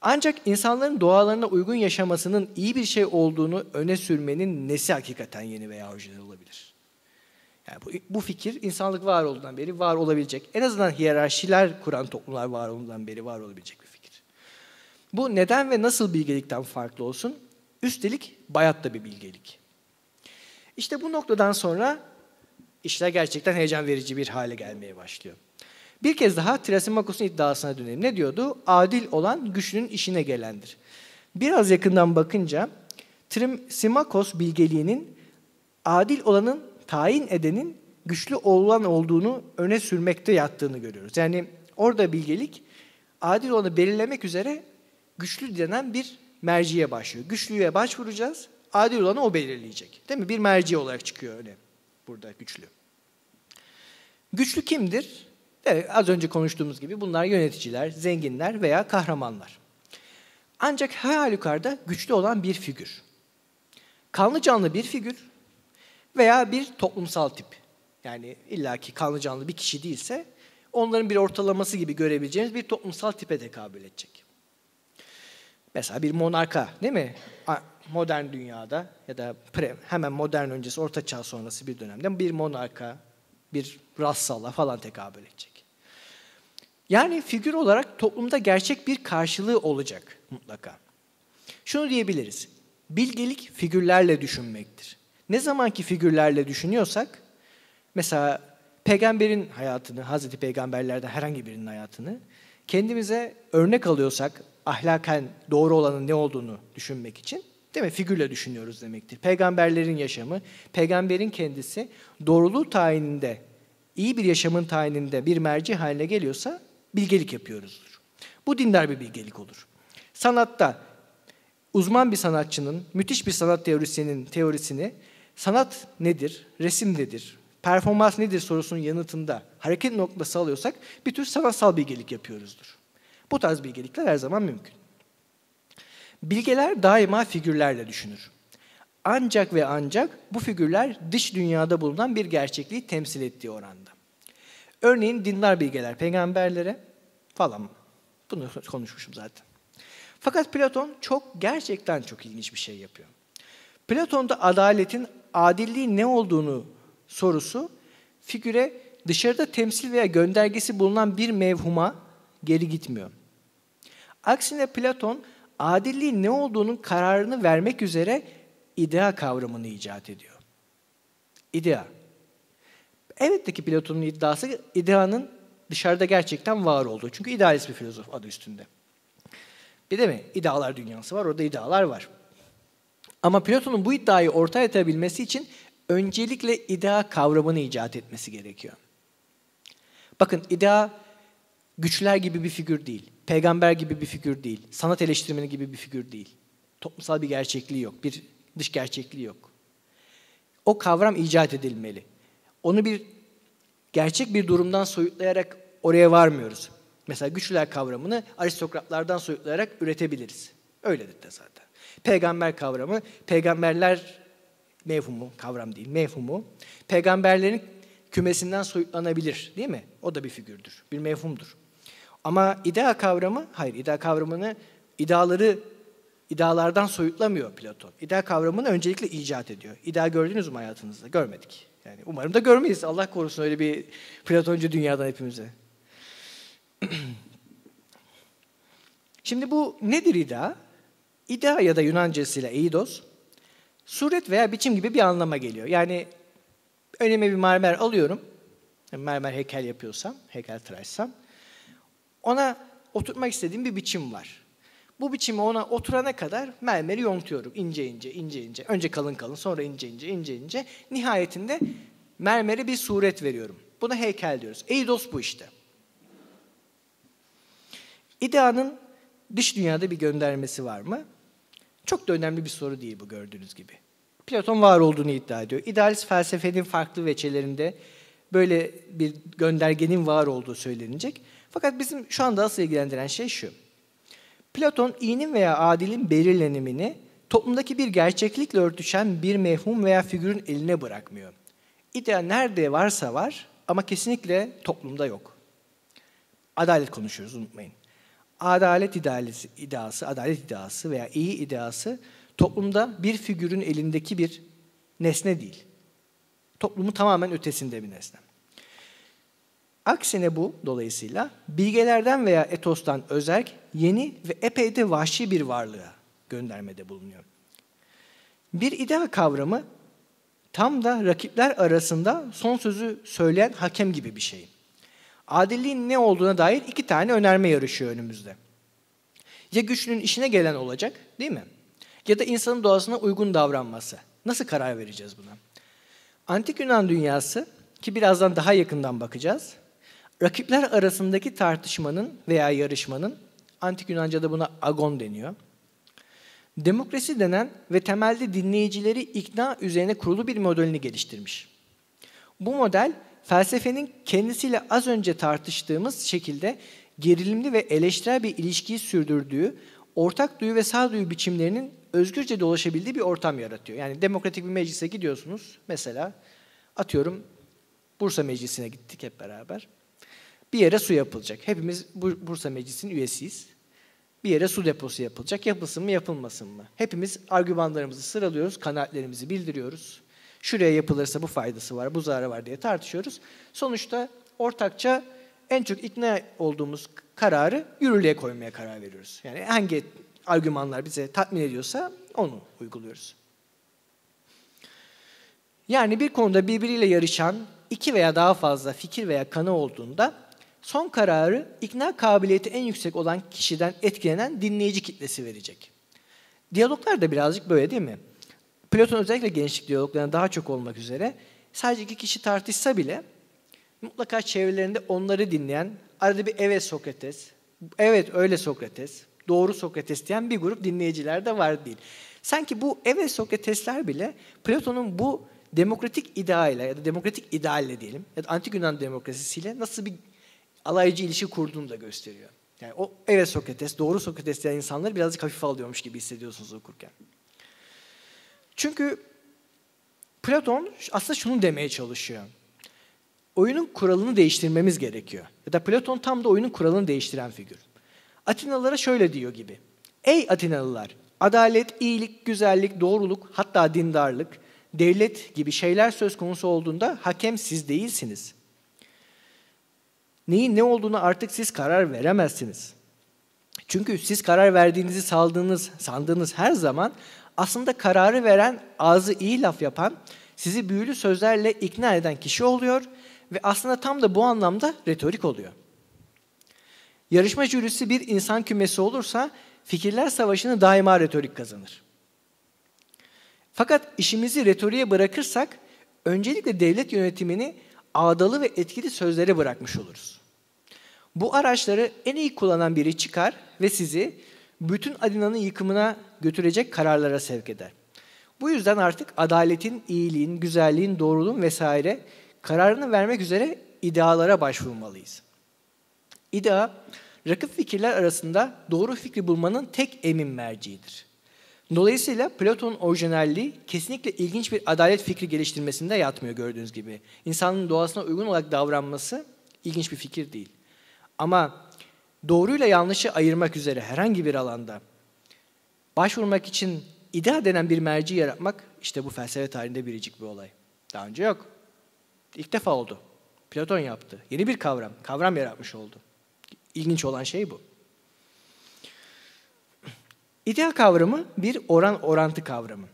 Speaker 1: Ancak insanların doğalarına uygun yaşamasının iyi bir şey olduğunu öne sürmenin nesi hakikaten yeni veya orijinal olabilir? Yani bu, bu fikir insanlık var olduğundan beri var olabilecek. En azından hiyerarşiler kuran toplumlar var olduğundan beri var olabilecek bir fikir. Bu neden ve nasıl bilgelikten farklı olsun? Üstelik bayat da bir bilgelik. İşte bu noktadan sonra işler gerçekten heyecan verici bir hale gelmeye başlıyor. Bir kez daha Trasimakos'un iddiasına dönelim. Ne diyordu? Adil olan güçlünün işine gelendir. Biraz yakından bakınca Trasimakos bilgeliğinin adil olanın tayin edenin güçlü olan olduğunu öne sürmekte yattığını görüyoruz. Yani orada bilgelik adil olanı belirlemek üzere güçlü denen bir merciye başlıyor. Güçlüye başvuracağız, adil olanı o belirleyecek. Değil mi? Bir merci olarak çıkıyor öne burada güçlü. Güçlü kimdir? Evet, az önce konuştuğumuz gibi bunlar yöneticiler, zenginler veya kahramanlar. Ancak her halükarda güçlü olan bir figür. Kanlı canlı bir figür veya bir toplumsal tip. Yani illaki kanlı canlı bir kişi değilse onların bir ortalaması gibi görebileceğiniz bir toplumsal tipe tekabül edecek. Mesela bir monarka değil mi? modern dünyada ya da pre, hemen modern öncesi orta çağ sonrası bir dönemde bir monarka, bir rassala falan tekabül edecek. Yani figür olarak toplumda gerçek bir karşılığı olacak mutlaka. Şunu diyebiliriz. Bilgelik figürlerle düşünmektir. Ne zamanki figürlerle düşünüyorsak, mesela peygamberin hayatını, Hazreti Peygamberlerden herhangi birinin hayatını kendimize örnek alıyorsak, ahlaken doğru olanın ne olduğunu düşünmek için Değil mi? Figürle düşünüyoruz demektir. Peygamberlerin yaşamı, peygamberin kendisi doğruluğu tayininde, iyi bir yaşamın tayininde bir merci haline geliyorsa bilgelik yapıyoruzdur. Bu dindar bir bilgelik olur. Sanatta uzman bir sanatçının, müthiş bir sanat teorisinin teorisini sanat nedir, resim nedir, performans nedir sorusunun yanıtında hareket noktası alıyorsak bir tür sanatsal bilgelik yapıyoruzdur. Bu tarz bilgelikler her zaman mümkün. Bilgeler daima figürlerle düşünür. Ancak ve ancak bu figürler dış dünyada bulunan bir gerçekliği temsil ettiği oranda. Örneğin dindar bilgeler peygamberlere falan. Bunu konuşmuşum zaten. Fakat Platon çok gerçekten çok ilginç bir şey yapıyor. Platon'da adaletin, adilliği ne olduğunu sorusu figüre dışarıda temsil veya göndergesi bulunan bir mevhuma geri gitmiyor. Aksine Platon adilliğin ne olduğunun kararını vermek üzere idea kavramını icat ediyor. İdea. Evet ki Platon'un iddiası ideanın dışarıda gerçekten var olduğu. Çünkü idealist bir filozof adı üstünde. Bir de mi? İdealar dünyası var, orada idealar var. Ama Platon'un bu iddiayı ortaya atabilmesi için öncelikle idea kavramını icat etmesi gerekiyor. Bakın idea güçler gibi bir figür değil peygamber gibi bir figür değil, sanat eleştirmeni gibi bir figür değil. Toplumsal bir gerçekliği yok, bir dış gerçekliği yok. O kavram icat edilmeli. Onu bir gerçek bir durumdan soyutlayarak oraya varmıyoruz. Mesela güçlüler kavramını aristokratlardan soyutlayarak üretebiliriz. Öyledir de zaten. Peygamber kavramı, peygamberler mevhumu, kavram değil, mevhumu. Peygamberlerin kümesinden soyutlanabilir değil mi? O da bir figürdür, bir mevhumdur. Ama idea kavramı, hayır idea kavramını idaları idealardan soyutlamıyor Platon. İdea kavramını öncelikle icat ediyor. İdea gördünüz mü hayatınızda? Görmedik. Yani umarım da görmeyiz. Allah korusun öyle bir Platoncu dünyadan hepimize. Şimdi bu nedir idea? İdea ya da Yunancasıyla eidos, suret veya biçim gibi bir anlama geliyor. Yani önüme bir mermer alıyorum, mermer heykel yapıyorsam, heykel tıraşsam, ona oturtmak istediğim bir biçim var. Bu biçimi ona oturana kadar mermeri yontuyorum ince ince ince ince. Önce kalın kalın sonra ince ince ince ince. Nihayetinde mermere bir suret veriyorum. Buna heykel diyoruz. Eidos bu işte. İdeanın dış dünyada bir göndermesi var mı? Çok da önemli bir soru değil bu gördüğünüz gibi. Platon var olduğunu iddia ediyor. İdealist felsefenin farklı veçelerinde böyle bir göndergenin var olduğu söylenecek. Fakat bizim şu anda asıl ilgilendiren şey şu. Platon iyinin veya adilin belirlenimini toplumdaki bir gerçeklikle örtüşen bir mevhum veya figürün eline bırakmıyor. İdea nerede varsa var ama kesinlikle toplumda yok. Adalet konuşuyoruz unutmayın. Adalet idealisi, iddiası, adalet iddiası veya iyi iddiası toplumda bir figürün elindeki bir nesne değil. Toplumu tamamen ötesinde bir nesne. Aksine bu dolayısıyla bilgelerden veya etostan özerk yeni ve epey de vahşi bir varlığa göndermede bulunuyor. Bir ideal kavramı tam da rakipler arasında son sözü söyleyen hakem gibi bir şey. Adilliğin ne olduğuna dair iki tane önerme yarışıyor önümüzde. Ya güçlünün işine gelen olacak değil mi? Ya da insanın doğasına uygun davranması. Nasıl karar vereceğiz buna? Antik Yunan dünyası ki birazdan daha yakından bakacağız. Rakipler arasındaki tartışmanın veya yarışmanın, Antik Yunanca'da buna agon deniyor. Demokrasi denen ve temelde dinleyicileri ikna üzerine kurulu bir modelini geliştirmiş. Bu model felsefenin kendisiyle az önce tartıştığımız şekilde gerilimli ve eleştirel bir ilişkiyi sürdürdüğü, ortak duyu ve sağduyu biçimlerinin özgürce dolaşabildiği bir ortam yaratıyor. Yani demokratik bir meclise gidiyorsunuz. Mesela atıyorum Bursa Meclisi'ne gittik hep beraber. Bir yere su yapılacak. Hepimiz Bursa Meclisi'nin üyesiyiz. Bir yere su deposu yapılacak. Yapılsın mı yapılmasın mı? Hepimiz argümanlarımızı sıralıyoruz, kanaatlerimizi bildiriyoruz. Şuraya yapılırsa bu faydası var, bu zararı var diye tartışıyoruz. Sonuçta ortakça en çok ikna olduğumuz kararı yürürlüğe koymaya karar veriyoruz. Yani hangi argümanlar bize tatmin ediyorsa onu uyguluyoruz. Yani bir konuda birbiriyle yarışan iki veya daha fazla fikir veya kanı olduğunda Son kararı ikna kabiliyeti en yüksek olan kişiden etkilenen dinleyici kitlesi verecek. Diyaloglar da birazcık böyle değil mi? Platon özellikle gençlik diyaloglarına daha çok olmak üzere sadece iki kişi tartışsa bile mutlaka çevrelerinde onları dinleyen arada bir evet Sokrates, evet öyle Sokrates, doğru Sokrates diyen bir grup dinleyiciler de var değil. Sanki bu evet Sokratesler bile Platon'un bu demokratik ideayla ya da demokratik idealle diyelim ya da antik Yunan demokrasisiyle nasıl bir alaycı ilişki kurduğunu da gösteriyor. Yani o evet Sokrates, doğru Sokrates diyen insanları birazcık hafif alıyormuş gibi hissediyorsunuz okurken. Çünkü Platon aslında şunu demeye çalışıyor. Oyunun kuralını değiştirmemiz gerekiyor. Ya da Platon tam da oyunun kuralını değiştiren figür. Atinalılara şöyle diyor gibi. Ey Atinalılar, adalet, iyilik, güzellik, doğruluk, hatta dindarlık, devlet gibi şeyler söz konusu olduğunda hakem siz değilsiniz. Neyin ne olduğunu artık siz karar veremezsiniz. Çünkü siz karar verdiğinizi saldığınız, sandığınız her zaman aslında kararı veren, ağzı iyi laf yapan, sizi büyülü sözlerle ikna eden kişi oluyor ve aslında tam da bu anlamda retorik oluyor. Yarışma jürisi bir insan kümesi olursa fikirler savaşını daima retorik kazanır. Fakat işimizi retoriğe bırakırsak öncelikle devlet yönetimini ağdalı ve etkili sözlere bırakmış oluruz. Bu araçları en iyi kullanan biri çıkar ve sizi bütün adinanın yıkımına götürecek kararlara sevk eder. Bu yüzden artık adaletin, iyiliğin, güzelliğin, doğruluğun vesaire kararını vermek üzere idealara başvurmalıyız. İdea, rakip fikirler arasında doğru fikri bulmanın tek emin merciidir. Dolayısıyla Platon'un orijinalliği kesinlikle ilginç bir adalet fikri geliştirmesinde yatmıyor gördüğünüz gibi. İnsanın doğasına uygun olarak davranması ilginç bir fikir değil. Ama doğruyla yanlışı ayırmak üzere herhangi bir alanda başvurmak için iddia denen bir merci yaratmak işte bu felsefe tarihinde biricik bir olay. Daha önce yok. İlk defa oldu. Platon yaptı. Yeni bir kavram. Kavram yaratmış oldu. İlginç olan şey bu. İdeal kavramı bir oran orantı kavramı.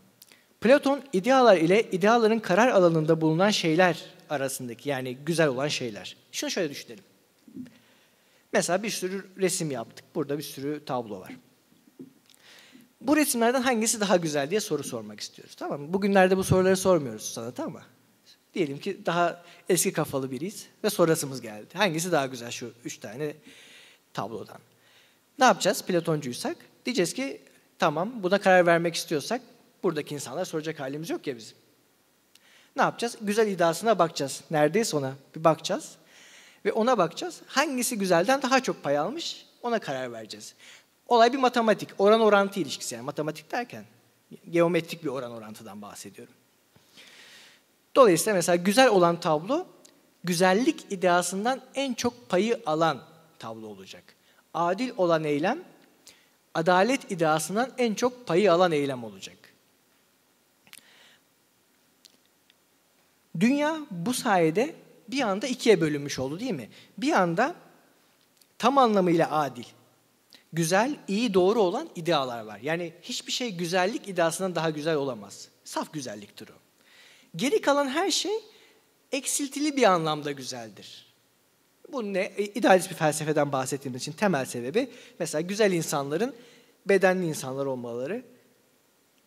Speaker 1: Platon idealar ile ideaların karar alanında bulunan şeyler arasındaki yani güzel olan şeyler. Şunu şöyle düşünelim. Mesela bir sürü resim yaptık. Burada bir sürü tablo var. Bu resimlerden hangisi daha güzel diye soru sormak istiyoruz. Tamam mı? Bugünlerde bu soruları sormuyoruz sanata ama diyelim ki daha eski kafalı biriyiz ve sorasımız geldi. Hangisi daha güzel şu üç tane tablodan? Ne yapacağız Platoncuysak? Diyeceğiz ki tamam buna karar vermek istiyorsak buradaki insanlar soracak halimiz yok ya bizim. Ne yapacağız? Güzel iddiasına bakacağız. Neredeyiz ona bir bakacağız. Ve ona bakacağız. Hangisi güzelden daha çok pay almış ona karar vereceğiz. Olay bir matematik. Oran orantı ilişkisi yani matematik derken geometrik bir oran orantıdan bahsediyorum. Dolayısıyla mesela güzel olan tablo güzellik iddiasından en çok payı alan tablo olacak. Adil olan eylem adalet iddiasından en çok payı alan eylem olacak. Dünya bu sayede bir anda ikiye bölünmüş oldu değil mi? Bir anda tam anlamıyla adil, güzel, iyi, doğru olan iddialar var. Yani hiçbir şey güzellik iddiasından daha güzel olamaz. Saf güzelliktir o. Geri kalan her şey eksiltili bir anlamda güzeldir. Bu ne? E, idealist bir felsefeden bahsettiğimiz için temel sebebi mesela güzel insanların bedenli insanlar olmaları.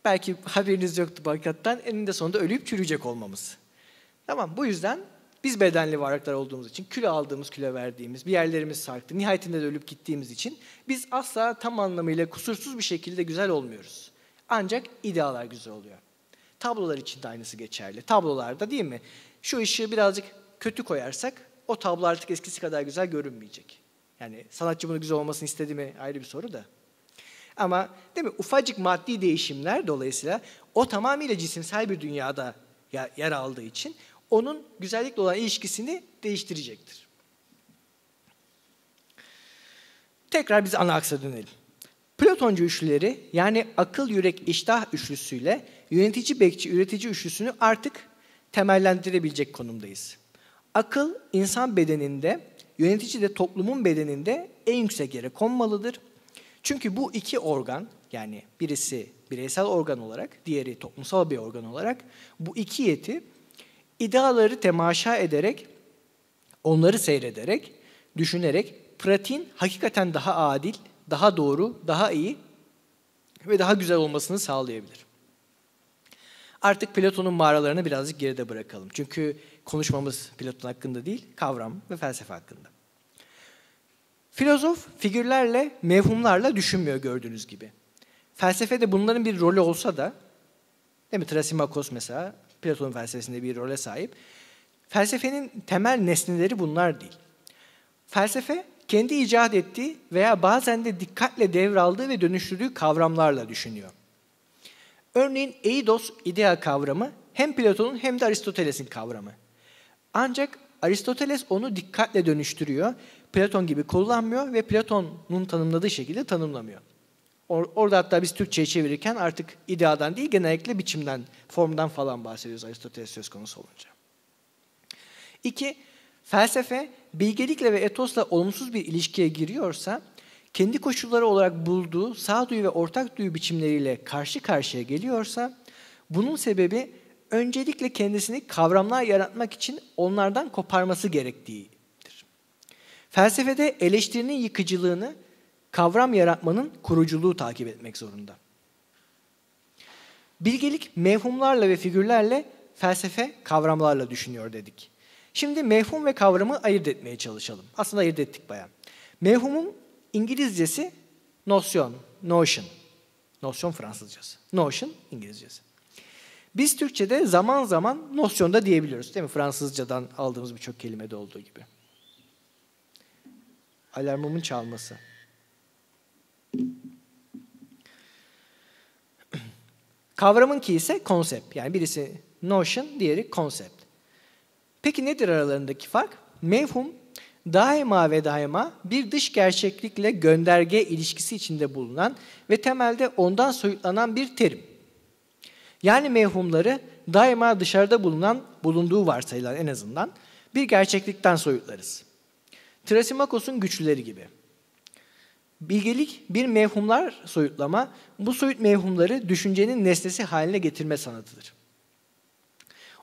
Speaker 1: Belki haberiniz yoktu bu eninde sonunda ölüp çürüyecek olmamız. Tamam bu yüzden biz bedenli varlıklar olduğumuz için kilo aldığımız kilo verdiğimiz bir yerlerimiz sarktı. Nihayetinde de ölüp gittiğimiz için biz asla tam anlamıyla kusursuz bir şekilde güzel olmuyoruz. Ancak idealar güzel oluyor. Tablolar için de aynısı geçerli. Tablolarda değil mi? Şu ışığı birazcık kötü koyarsak o tablo artık eskisi kadar güzel görünmeyecek. Yani sanatçı bunu güzel olmasını istedi mi ayrı bir soru da. Ama değil mi ufacık maddi değişimler dolayısıyla o tamamıyla cisimsel bir dünyada yer aldığı için onun güzellikle olan ilişkisini değiştirecektir. Tekrar biz ana aksa dönelim. Platoncu üçlüleri yani akıl, yürek, iştah üçlüsüyle yönetici, bekçi, üretici üçlüsünü artık temellendirebilecek konumdayız. Akıl insan bedeninde, yönetici de toplumun bedeninde en yüksek yere konmalıdır. Çünkü bu iki organ yani birisi bireysel organ olarak, diğeri toplumsal bir organ olarak bu iki yeti ideaları temaşa ederek, onları seyrederek, düşünerek pratin hakikaten daha adil, daha doğru, daha iyi ve daha güzel olmasını sağlayabilir artık Platon'un mağaralarını birazcık geride bırakalım. Çünkü konuşmamız Platon hakkında değil, kavram ve felsefe hakkında. Filozof figürlerle, mevhumlarla düşünmüyor gördüğünüz gibi. Felsefede bunların bir rolü olsa da, değil mi Trasimakos mesela Platon felsefesinde bir role sahip. Felsefenin temel nesneleri bunlar değil. Felsefe kendi icat ettiği veya bazen de dikkatle devraldığı ve dönüştürdüğü kavramlarla düşünüyor. Örneğin eidos idea kavramı hem Platon'un hem de Aristoteles'in kavramı. Ancak Aristoteles onu dikkatle dönüştürüyor. Platon gibi kullanmıyor ve Platon'un tanımladığı şekilde tanımlamıyor. Or orada hatta biz Türkçe'ye çevirirken artık ideadan değil genellikle biçimden, formdan falan bahsediyoruz Aristoteles söz konusu olunca. İki, felsefe bilgelikle ve etosla olumsuz bir ilişkiye giriyorsa kendi koşulları olarak bulduğu sağduyu ve ortak duyu biçimleriyle karşı karşıya geliyorsa bunun sebebi öncelikle kendisini kavramlar yaratmak için onlardan koparması gerektiğidir. Felsefede eleştirinin yıkıcılığını kavram yaratmanın kuruculuğu takip etmek zorunda. Bilgelik mevhumlarla ve figürlerle, felsefe kavramlarla düşünüyor dedik. Şimdi mevhum ve kavramı ayırt etmeye çalışalım. Aslında ayırt ettik bayağı. Mevhumun İngilizcesi Notion, Notion. Notion Fransızcası. Notion İngilizcesi. Biz Türkçe'de zaman zaman nosyonda diyebiliyoruz değil mi? Fransızcadan aldığımız birçok kelimede olduğu gibi. Alarmımın çalması. Kavramın ki ise konsept. Yani birisi notion, diğeri concept. Peki nedir aralarındaki fark? Mevhum daima ve daima bir dış gerçeklikle gönderge ilişkisi içinde bulunan ve temelde ondan soyutlanan bir terim. Yani mevhumları daima dışarıda bulunan, bulunduğu varsayılan en azından bir gerçeklikten soyutlarız. Trasimakos'un güçlüleri gibi. Bilgelik bir mevhumlar soyutlama, bu soyut mevhumları düşüncenin nesnesi haline getirme sanatıdır.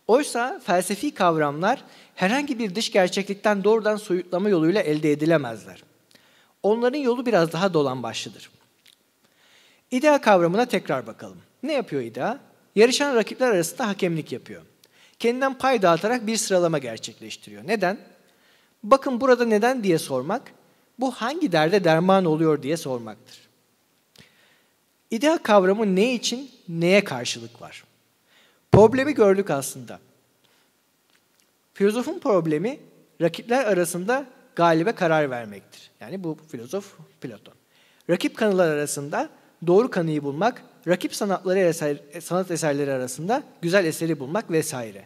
Speaker 1: Oysa felsefi kavramlar herhangi bir dış gerçeklikten doğrudan soyutlama yoluyla elde edilemezler. Onların yolu biraz daha dolan başlıdır. İdea kavramına tekrar bakalım. Ne yapıyor İdea? Yarışan rakipler arasında hakemlik yapıyor. Kendinden pay dağıtarak bir sıralama gerçekleştiriyor. Neden? Bakın burada neden diye sormak, bu hangi derde derman oluyor diye sormaktır. İdea kavramı ne için, neye karşılık var? Problemi gördük aslında. Filozofun problemi rakipler arasında galibe karar vermektir. Yani bu filozof Platon. Rakip kanılar arasında doğru kanıyı bulmak, rakip sanatları eser, sanat eserleri arasında güzel eseri bulmak vesaire.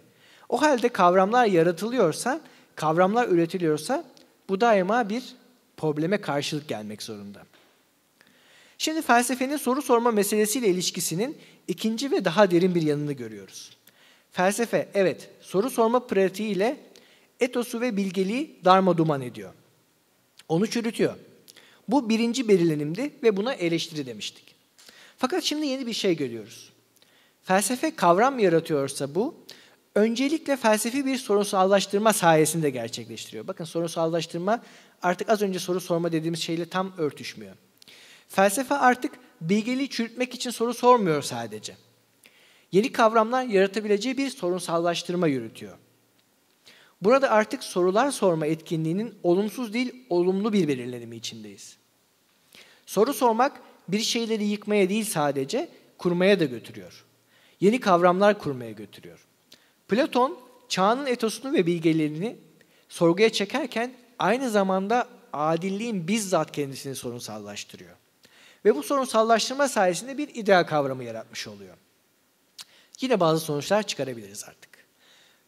Speaker 1: O halde kavramlar yaratılıyorsa, kavramlar üretiliyorsa bu daima bir probleme karşılık gelmek zorunda. Şimdi felsefenin soru sorma meselesiyle ilişkisinin ikinci ve daha derin bir yanını görüyoruz. Felsefe evet soru sorma pratiğiyle etosu ve bilgeliği darma duman ediyor. Onu çürütüyor. Bu birinci belirlenimdi ve buna eleştiri demiştik. Fakat şimdi yeni bir şey görüyoruz. Felsefe kavram yaratıyorsa bu, öncelikle felsefi bir sorunsallaştırma sayesinde gerçekleştiriyor. Bakın sorunsallaştırma artık az önce soru sorma dediğimiz şeyle tam örtüşmüyor. Felsefe artık bilgeliği çürütmek için soru sormuyor sadece. Yeni kavramlar yaratabileceği bir sorunsallaştırma yürütüyor. Burada artık sorular sorma etkinliğinin olumsuz değil, olumlu bir belirlenimi içindeyiz. Soru sormak bir şeyleri yıkmaya değil sadece, kurmaya da götürüyor. Yeni kavramlar kurmaya götürüyor. Platon, çağının etosunu ve bilgelerini sorguya çekerken aynı zamanda adilliğin bizzat kendisini sorunsallaştırıyor. Ve bu sorunsallaştırma sayesinde bir ideal kavramı yaratmış oluyor. Yine bazı sonuçlar çıkarabiliriz artık.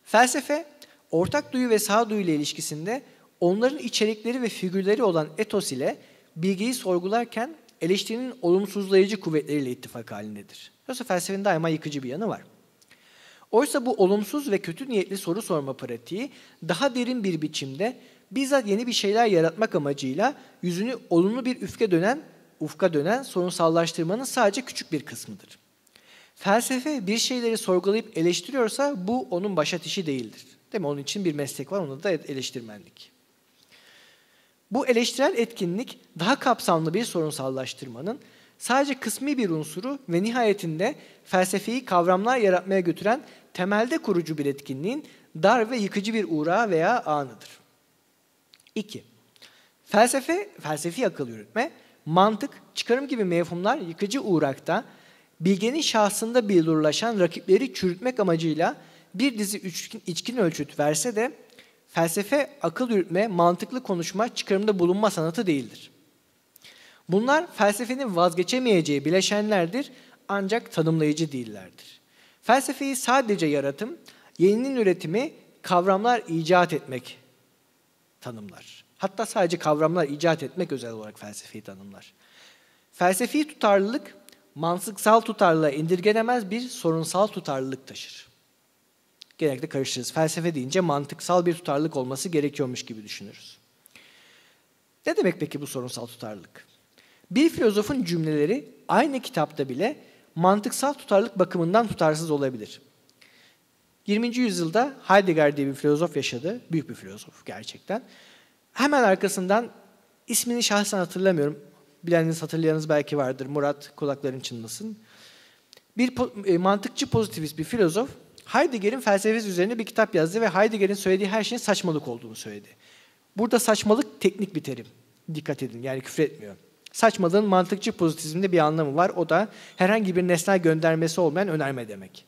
Speaker 1: Felsefe, ortak duyu ve sağduyu ile ilişkisinde onların içerikleri ve figürleri olan etos ile bilgiyi sorgularken eleştirinin olumsuzlayıcı kuvvetleriyle ittifak halindedir. Yoksa felsefenin daima yıkıcı bir yanı var. Oysa bu olumsuz ve kötü niyetli soru sorma pratiği daha derin bir biçimde bizzat yeni bir şeyler yaratmak amacıyla yüzünü olumlu bir üfke dönen ufka dönen sorunsallaştırmanın sadece küçük bir kısmıdır. Felsefe bir şeyleri sorgulayıp eleştiriyorsa bu onun baş işi değildir. Değil mi? Onun için bir meslek var, onu da eleştirmenlik. Bu eleştirel etkinlik daha kapsamlı bir sorunsallaştırmanın sadece kısmi bir unsuru ve nihayetinde felsefeyi kavramlar yaratmaya götüren temelde kurucu bir etkinliğin dar ve yıkıcı bir uğrağı veya anıdır. 2. Felsefe, felsefi akıl yürütme, mantık, çıkarım gibi mevhumlar yıkıcı uğrakta, bilgenin şahsında billurlaşan rakipleri çürütmek amacıyla bir dizi içkin, içkin ölçüt verse de felsefe, akıl yürütme, mantıklı konuşma, çıkarımda bulunma sanatı değildir. Bunlar felsefenin vazgeçemeyeceği bileşenlerdir ancak tanımlayıcı değillerdir. Felsefeyi sadece yaratım, yeninin üretimi, kavramlar icat etmek tanımlar. Hatta sadece kavramlar icat etmek özel olarak felsefi tanımlar. Felsefi tutarlılık, mantıksal tutarlılığa indirgenemez bir sorunsal tutarlılık taşır. Genellikle karıştırırız. Felsefe deyince mantıksal bir tutarlılık olması gerekiyormuş gibi düşünürüz. Ne demek peki bu sorunsal tutarlılık? Bir filozofun cümleleri aynı kitapta bile mantıksal tutarlılık bakımından tutarsız olabilir. 20. yüzyılda Heidegger diye bir filozof yaşadı. Büyük bir filozof gerçekten. Hemen arkasından ismini şahsen hatırlamıyorum. Bileniniz hatırlayanınız belki vardır. Murat kulakların çınlasın. Bir po- e, mantıkçı pozitivist bir filozof Heidegger'in felsefesi üzerine bir kitap yazdı ve Heidegger'in söylediği her şeyin saçmalık olduğunu söyledi. Burada saçmalık teknik bir terim. Dikkat edin yani küfür etmiyor. Saçmalığın mantıkçı pozitivizmde bir anlamı var. O da herhangi bir nesnel göndermesi olmayan önerme demek.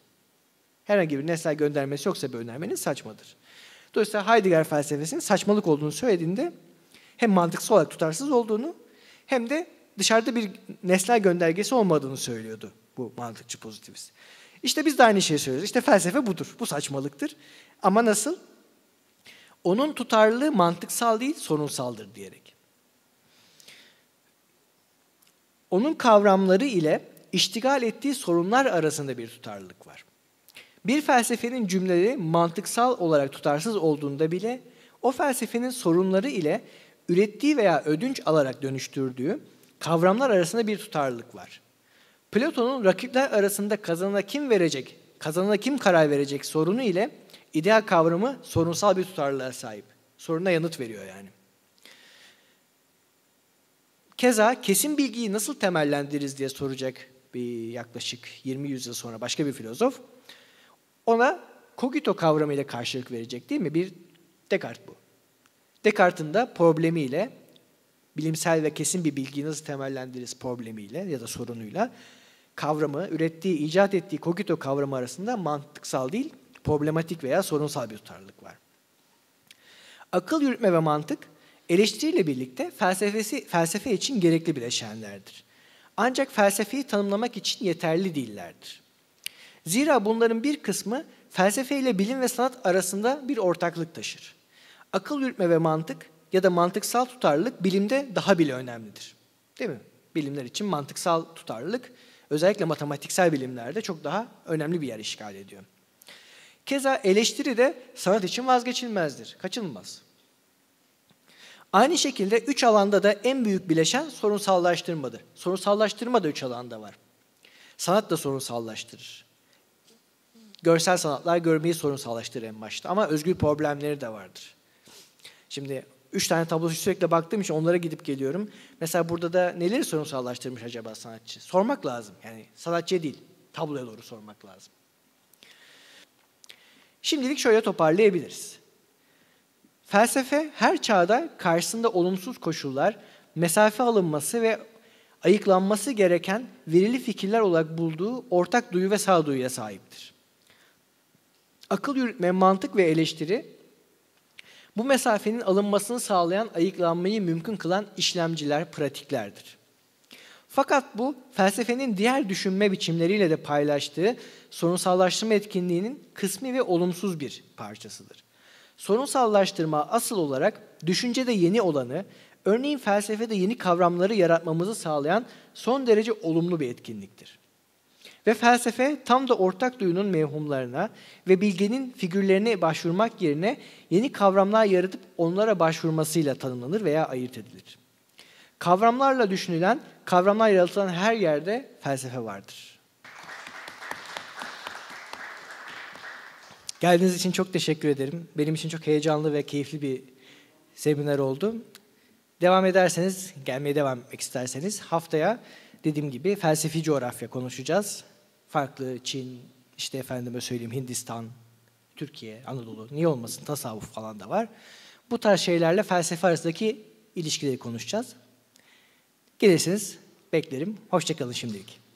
Speaker 1: Herhangi bir nesnel göndermesi yoksa bir önermenin saçmadır. Dolayısıyla Heidegger felsefesinin saçmalık olduğunu söylediğinde hem mantıksal olarak tutarsız olduğunu hem de dışarıda bir nesnel göndergesi olmadığını söylüyordu bu mantıkçı pozitivist. İşte biz de aynı şeyi söylüyoruz. İşte felsefe budur. Bu saçmalıktır. Ama nasıl? Onun tutarlılığı mantıksal değil, sorunsaldır diyerek. Onun kavramları ile iştigal ettiği sorunlar arasında bir tutarlılık var. Bir felsefenin cümleleri mantıksal olarak tutarsız olduğunda bile o felsefenin sorunları ile ürettiği veya ödünç alarak dönüştürdüğü kavramlar arasında bir tutarlılık var. Platon'un rakipler arasında kazanına kim verecek, kazanına kim karar verecek sorunu ile ideal kavramı sorunsal bir tutarlılığa sahip. Soruna yanıt veriyor yani. Keza kesin bilgiyi nasıl temellendiririz diye soracak bir yaklaşık 20 yüzyıl sonra başka bir filozof ona kogito kavramıyla karşılık verecek değil mi? Bir Descartes bu. Descartes'in de problemiyle, bilimsel ve kesin bir bilgiyi nasıl temellendiririz problemiyle ya da sorunuyla, kavramı, ürettiği, icat ettiği kogito kavramı arasında mantıksal değil, problematik veya sorunsal bir tutarlılık var. Akıl yürütme ve mantık, eleştiriyle birlikte felsefesi, felsefe için gerekli bileşenlerdir. Ancak felsefeyi tanımlamak için yeterli değillerdir. Zira bunların bir kısmı felsefe ile bilim ve sanat arasında bir ortaklık taşır. Akıl yürütme ve mantık ya da mantıksal tutarlılık bilimde daha bile önemlidir. Değil mi? Bilimler için mantıksal tutarlılık özellikle matematiksel bilimlerde çok daha önemli bir yer işgal ediyor. Keza eleştiri de sanat için vazgeçilmezdir, kaçınılmaz. Aynı şekilde üç alanda da en büyük bileşen sorunsallaştırmadır. Sorunsallaştırma da üç alanda var. Sanat da sorunsallaştırır görsel sanatlar görmeyi sorunsallaştırır en başta. Ama özgü problemleri de vardır. Şimdi üç tane tablosu sürekli baktığım için onlara gidip geliyorum. Mesela burada da neleri sorun sorunsallaştırmış acaba sanatçı? Sormak lazım. Yani sanatçıya değil, tabloya doğru sormak lazım. Şimdilik şöyle toparlayabiliriz. Felsefe her çağda karşısında olumsuz koşullar, mesafe alınması ve ayıklanması gereken verili fikirler olarak bulduğu ortak duyu ve sağduyuya sahiptir. Akıl yürütme, mantık ve eleştiri bu mesafenin alınmasını sağlayan, ayıklanmayı mümkün kılan işlemciler, pratiklerdir. Fakat bu felsefenin diğer düşünme biçimleriyle de paylaştığı sorunsallaştırma etkinliğinin kısmi ve olumsuz bir parçasıdır. Sorunsallaştırma asıl olarak düşüncede yeni olanı, örneğin felsefede yeni kavramları yaratmamızı sağlayan son derece olumlu bir etkinliktir. Ve felsefe tam da ortak duyunun mevhumlarına ve bilgenin figürlerine başvurmak yerine yeni kavramlar yaratıp onlara başvurmasıyla tanımlanır veya ayırt edilir. Kavramlarla düşünülen, kavramlar yaratılan her yerde felsefe vardır. Geldiğiniz için çok teşekkür ederim. Benim için çok heyecanlı ve keyifli bir seminer oldu. Devam ederseniz, gelmeye devam etmek isterseniz haftaya dediğim gibi felsefi coğrafya konuşacağız farklı Çin, işte efendime söyleyeyim Hindistan, Türkiye, Anadolu niye olmasın tasavvuf falan da var. Bu tarz şeylerle felsefe arasındaki ilişkileri konuşacağız. Gelirsiniz beklerim. Hoşçakalın şimdilik.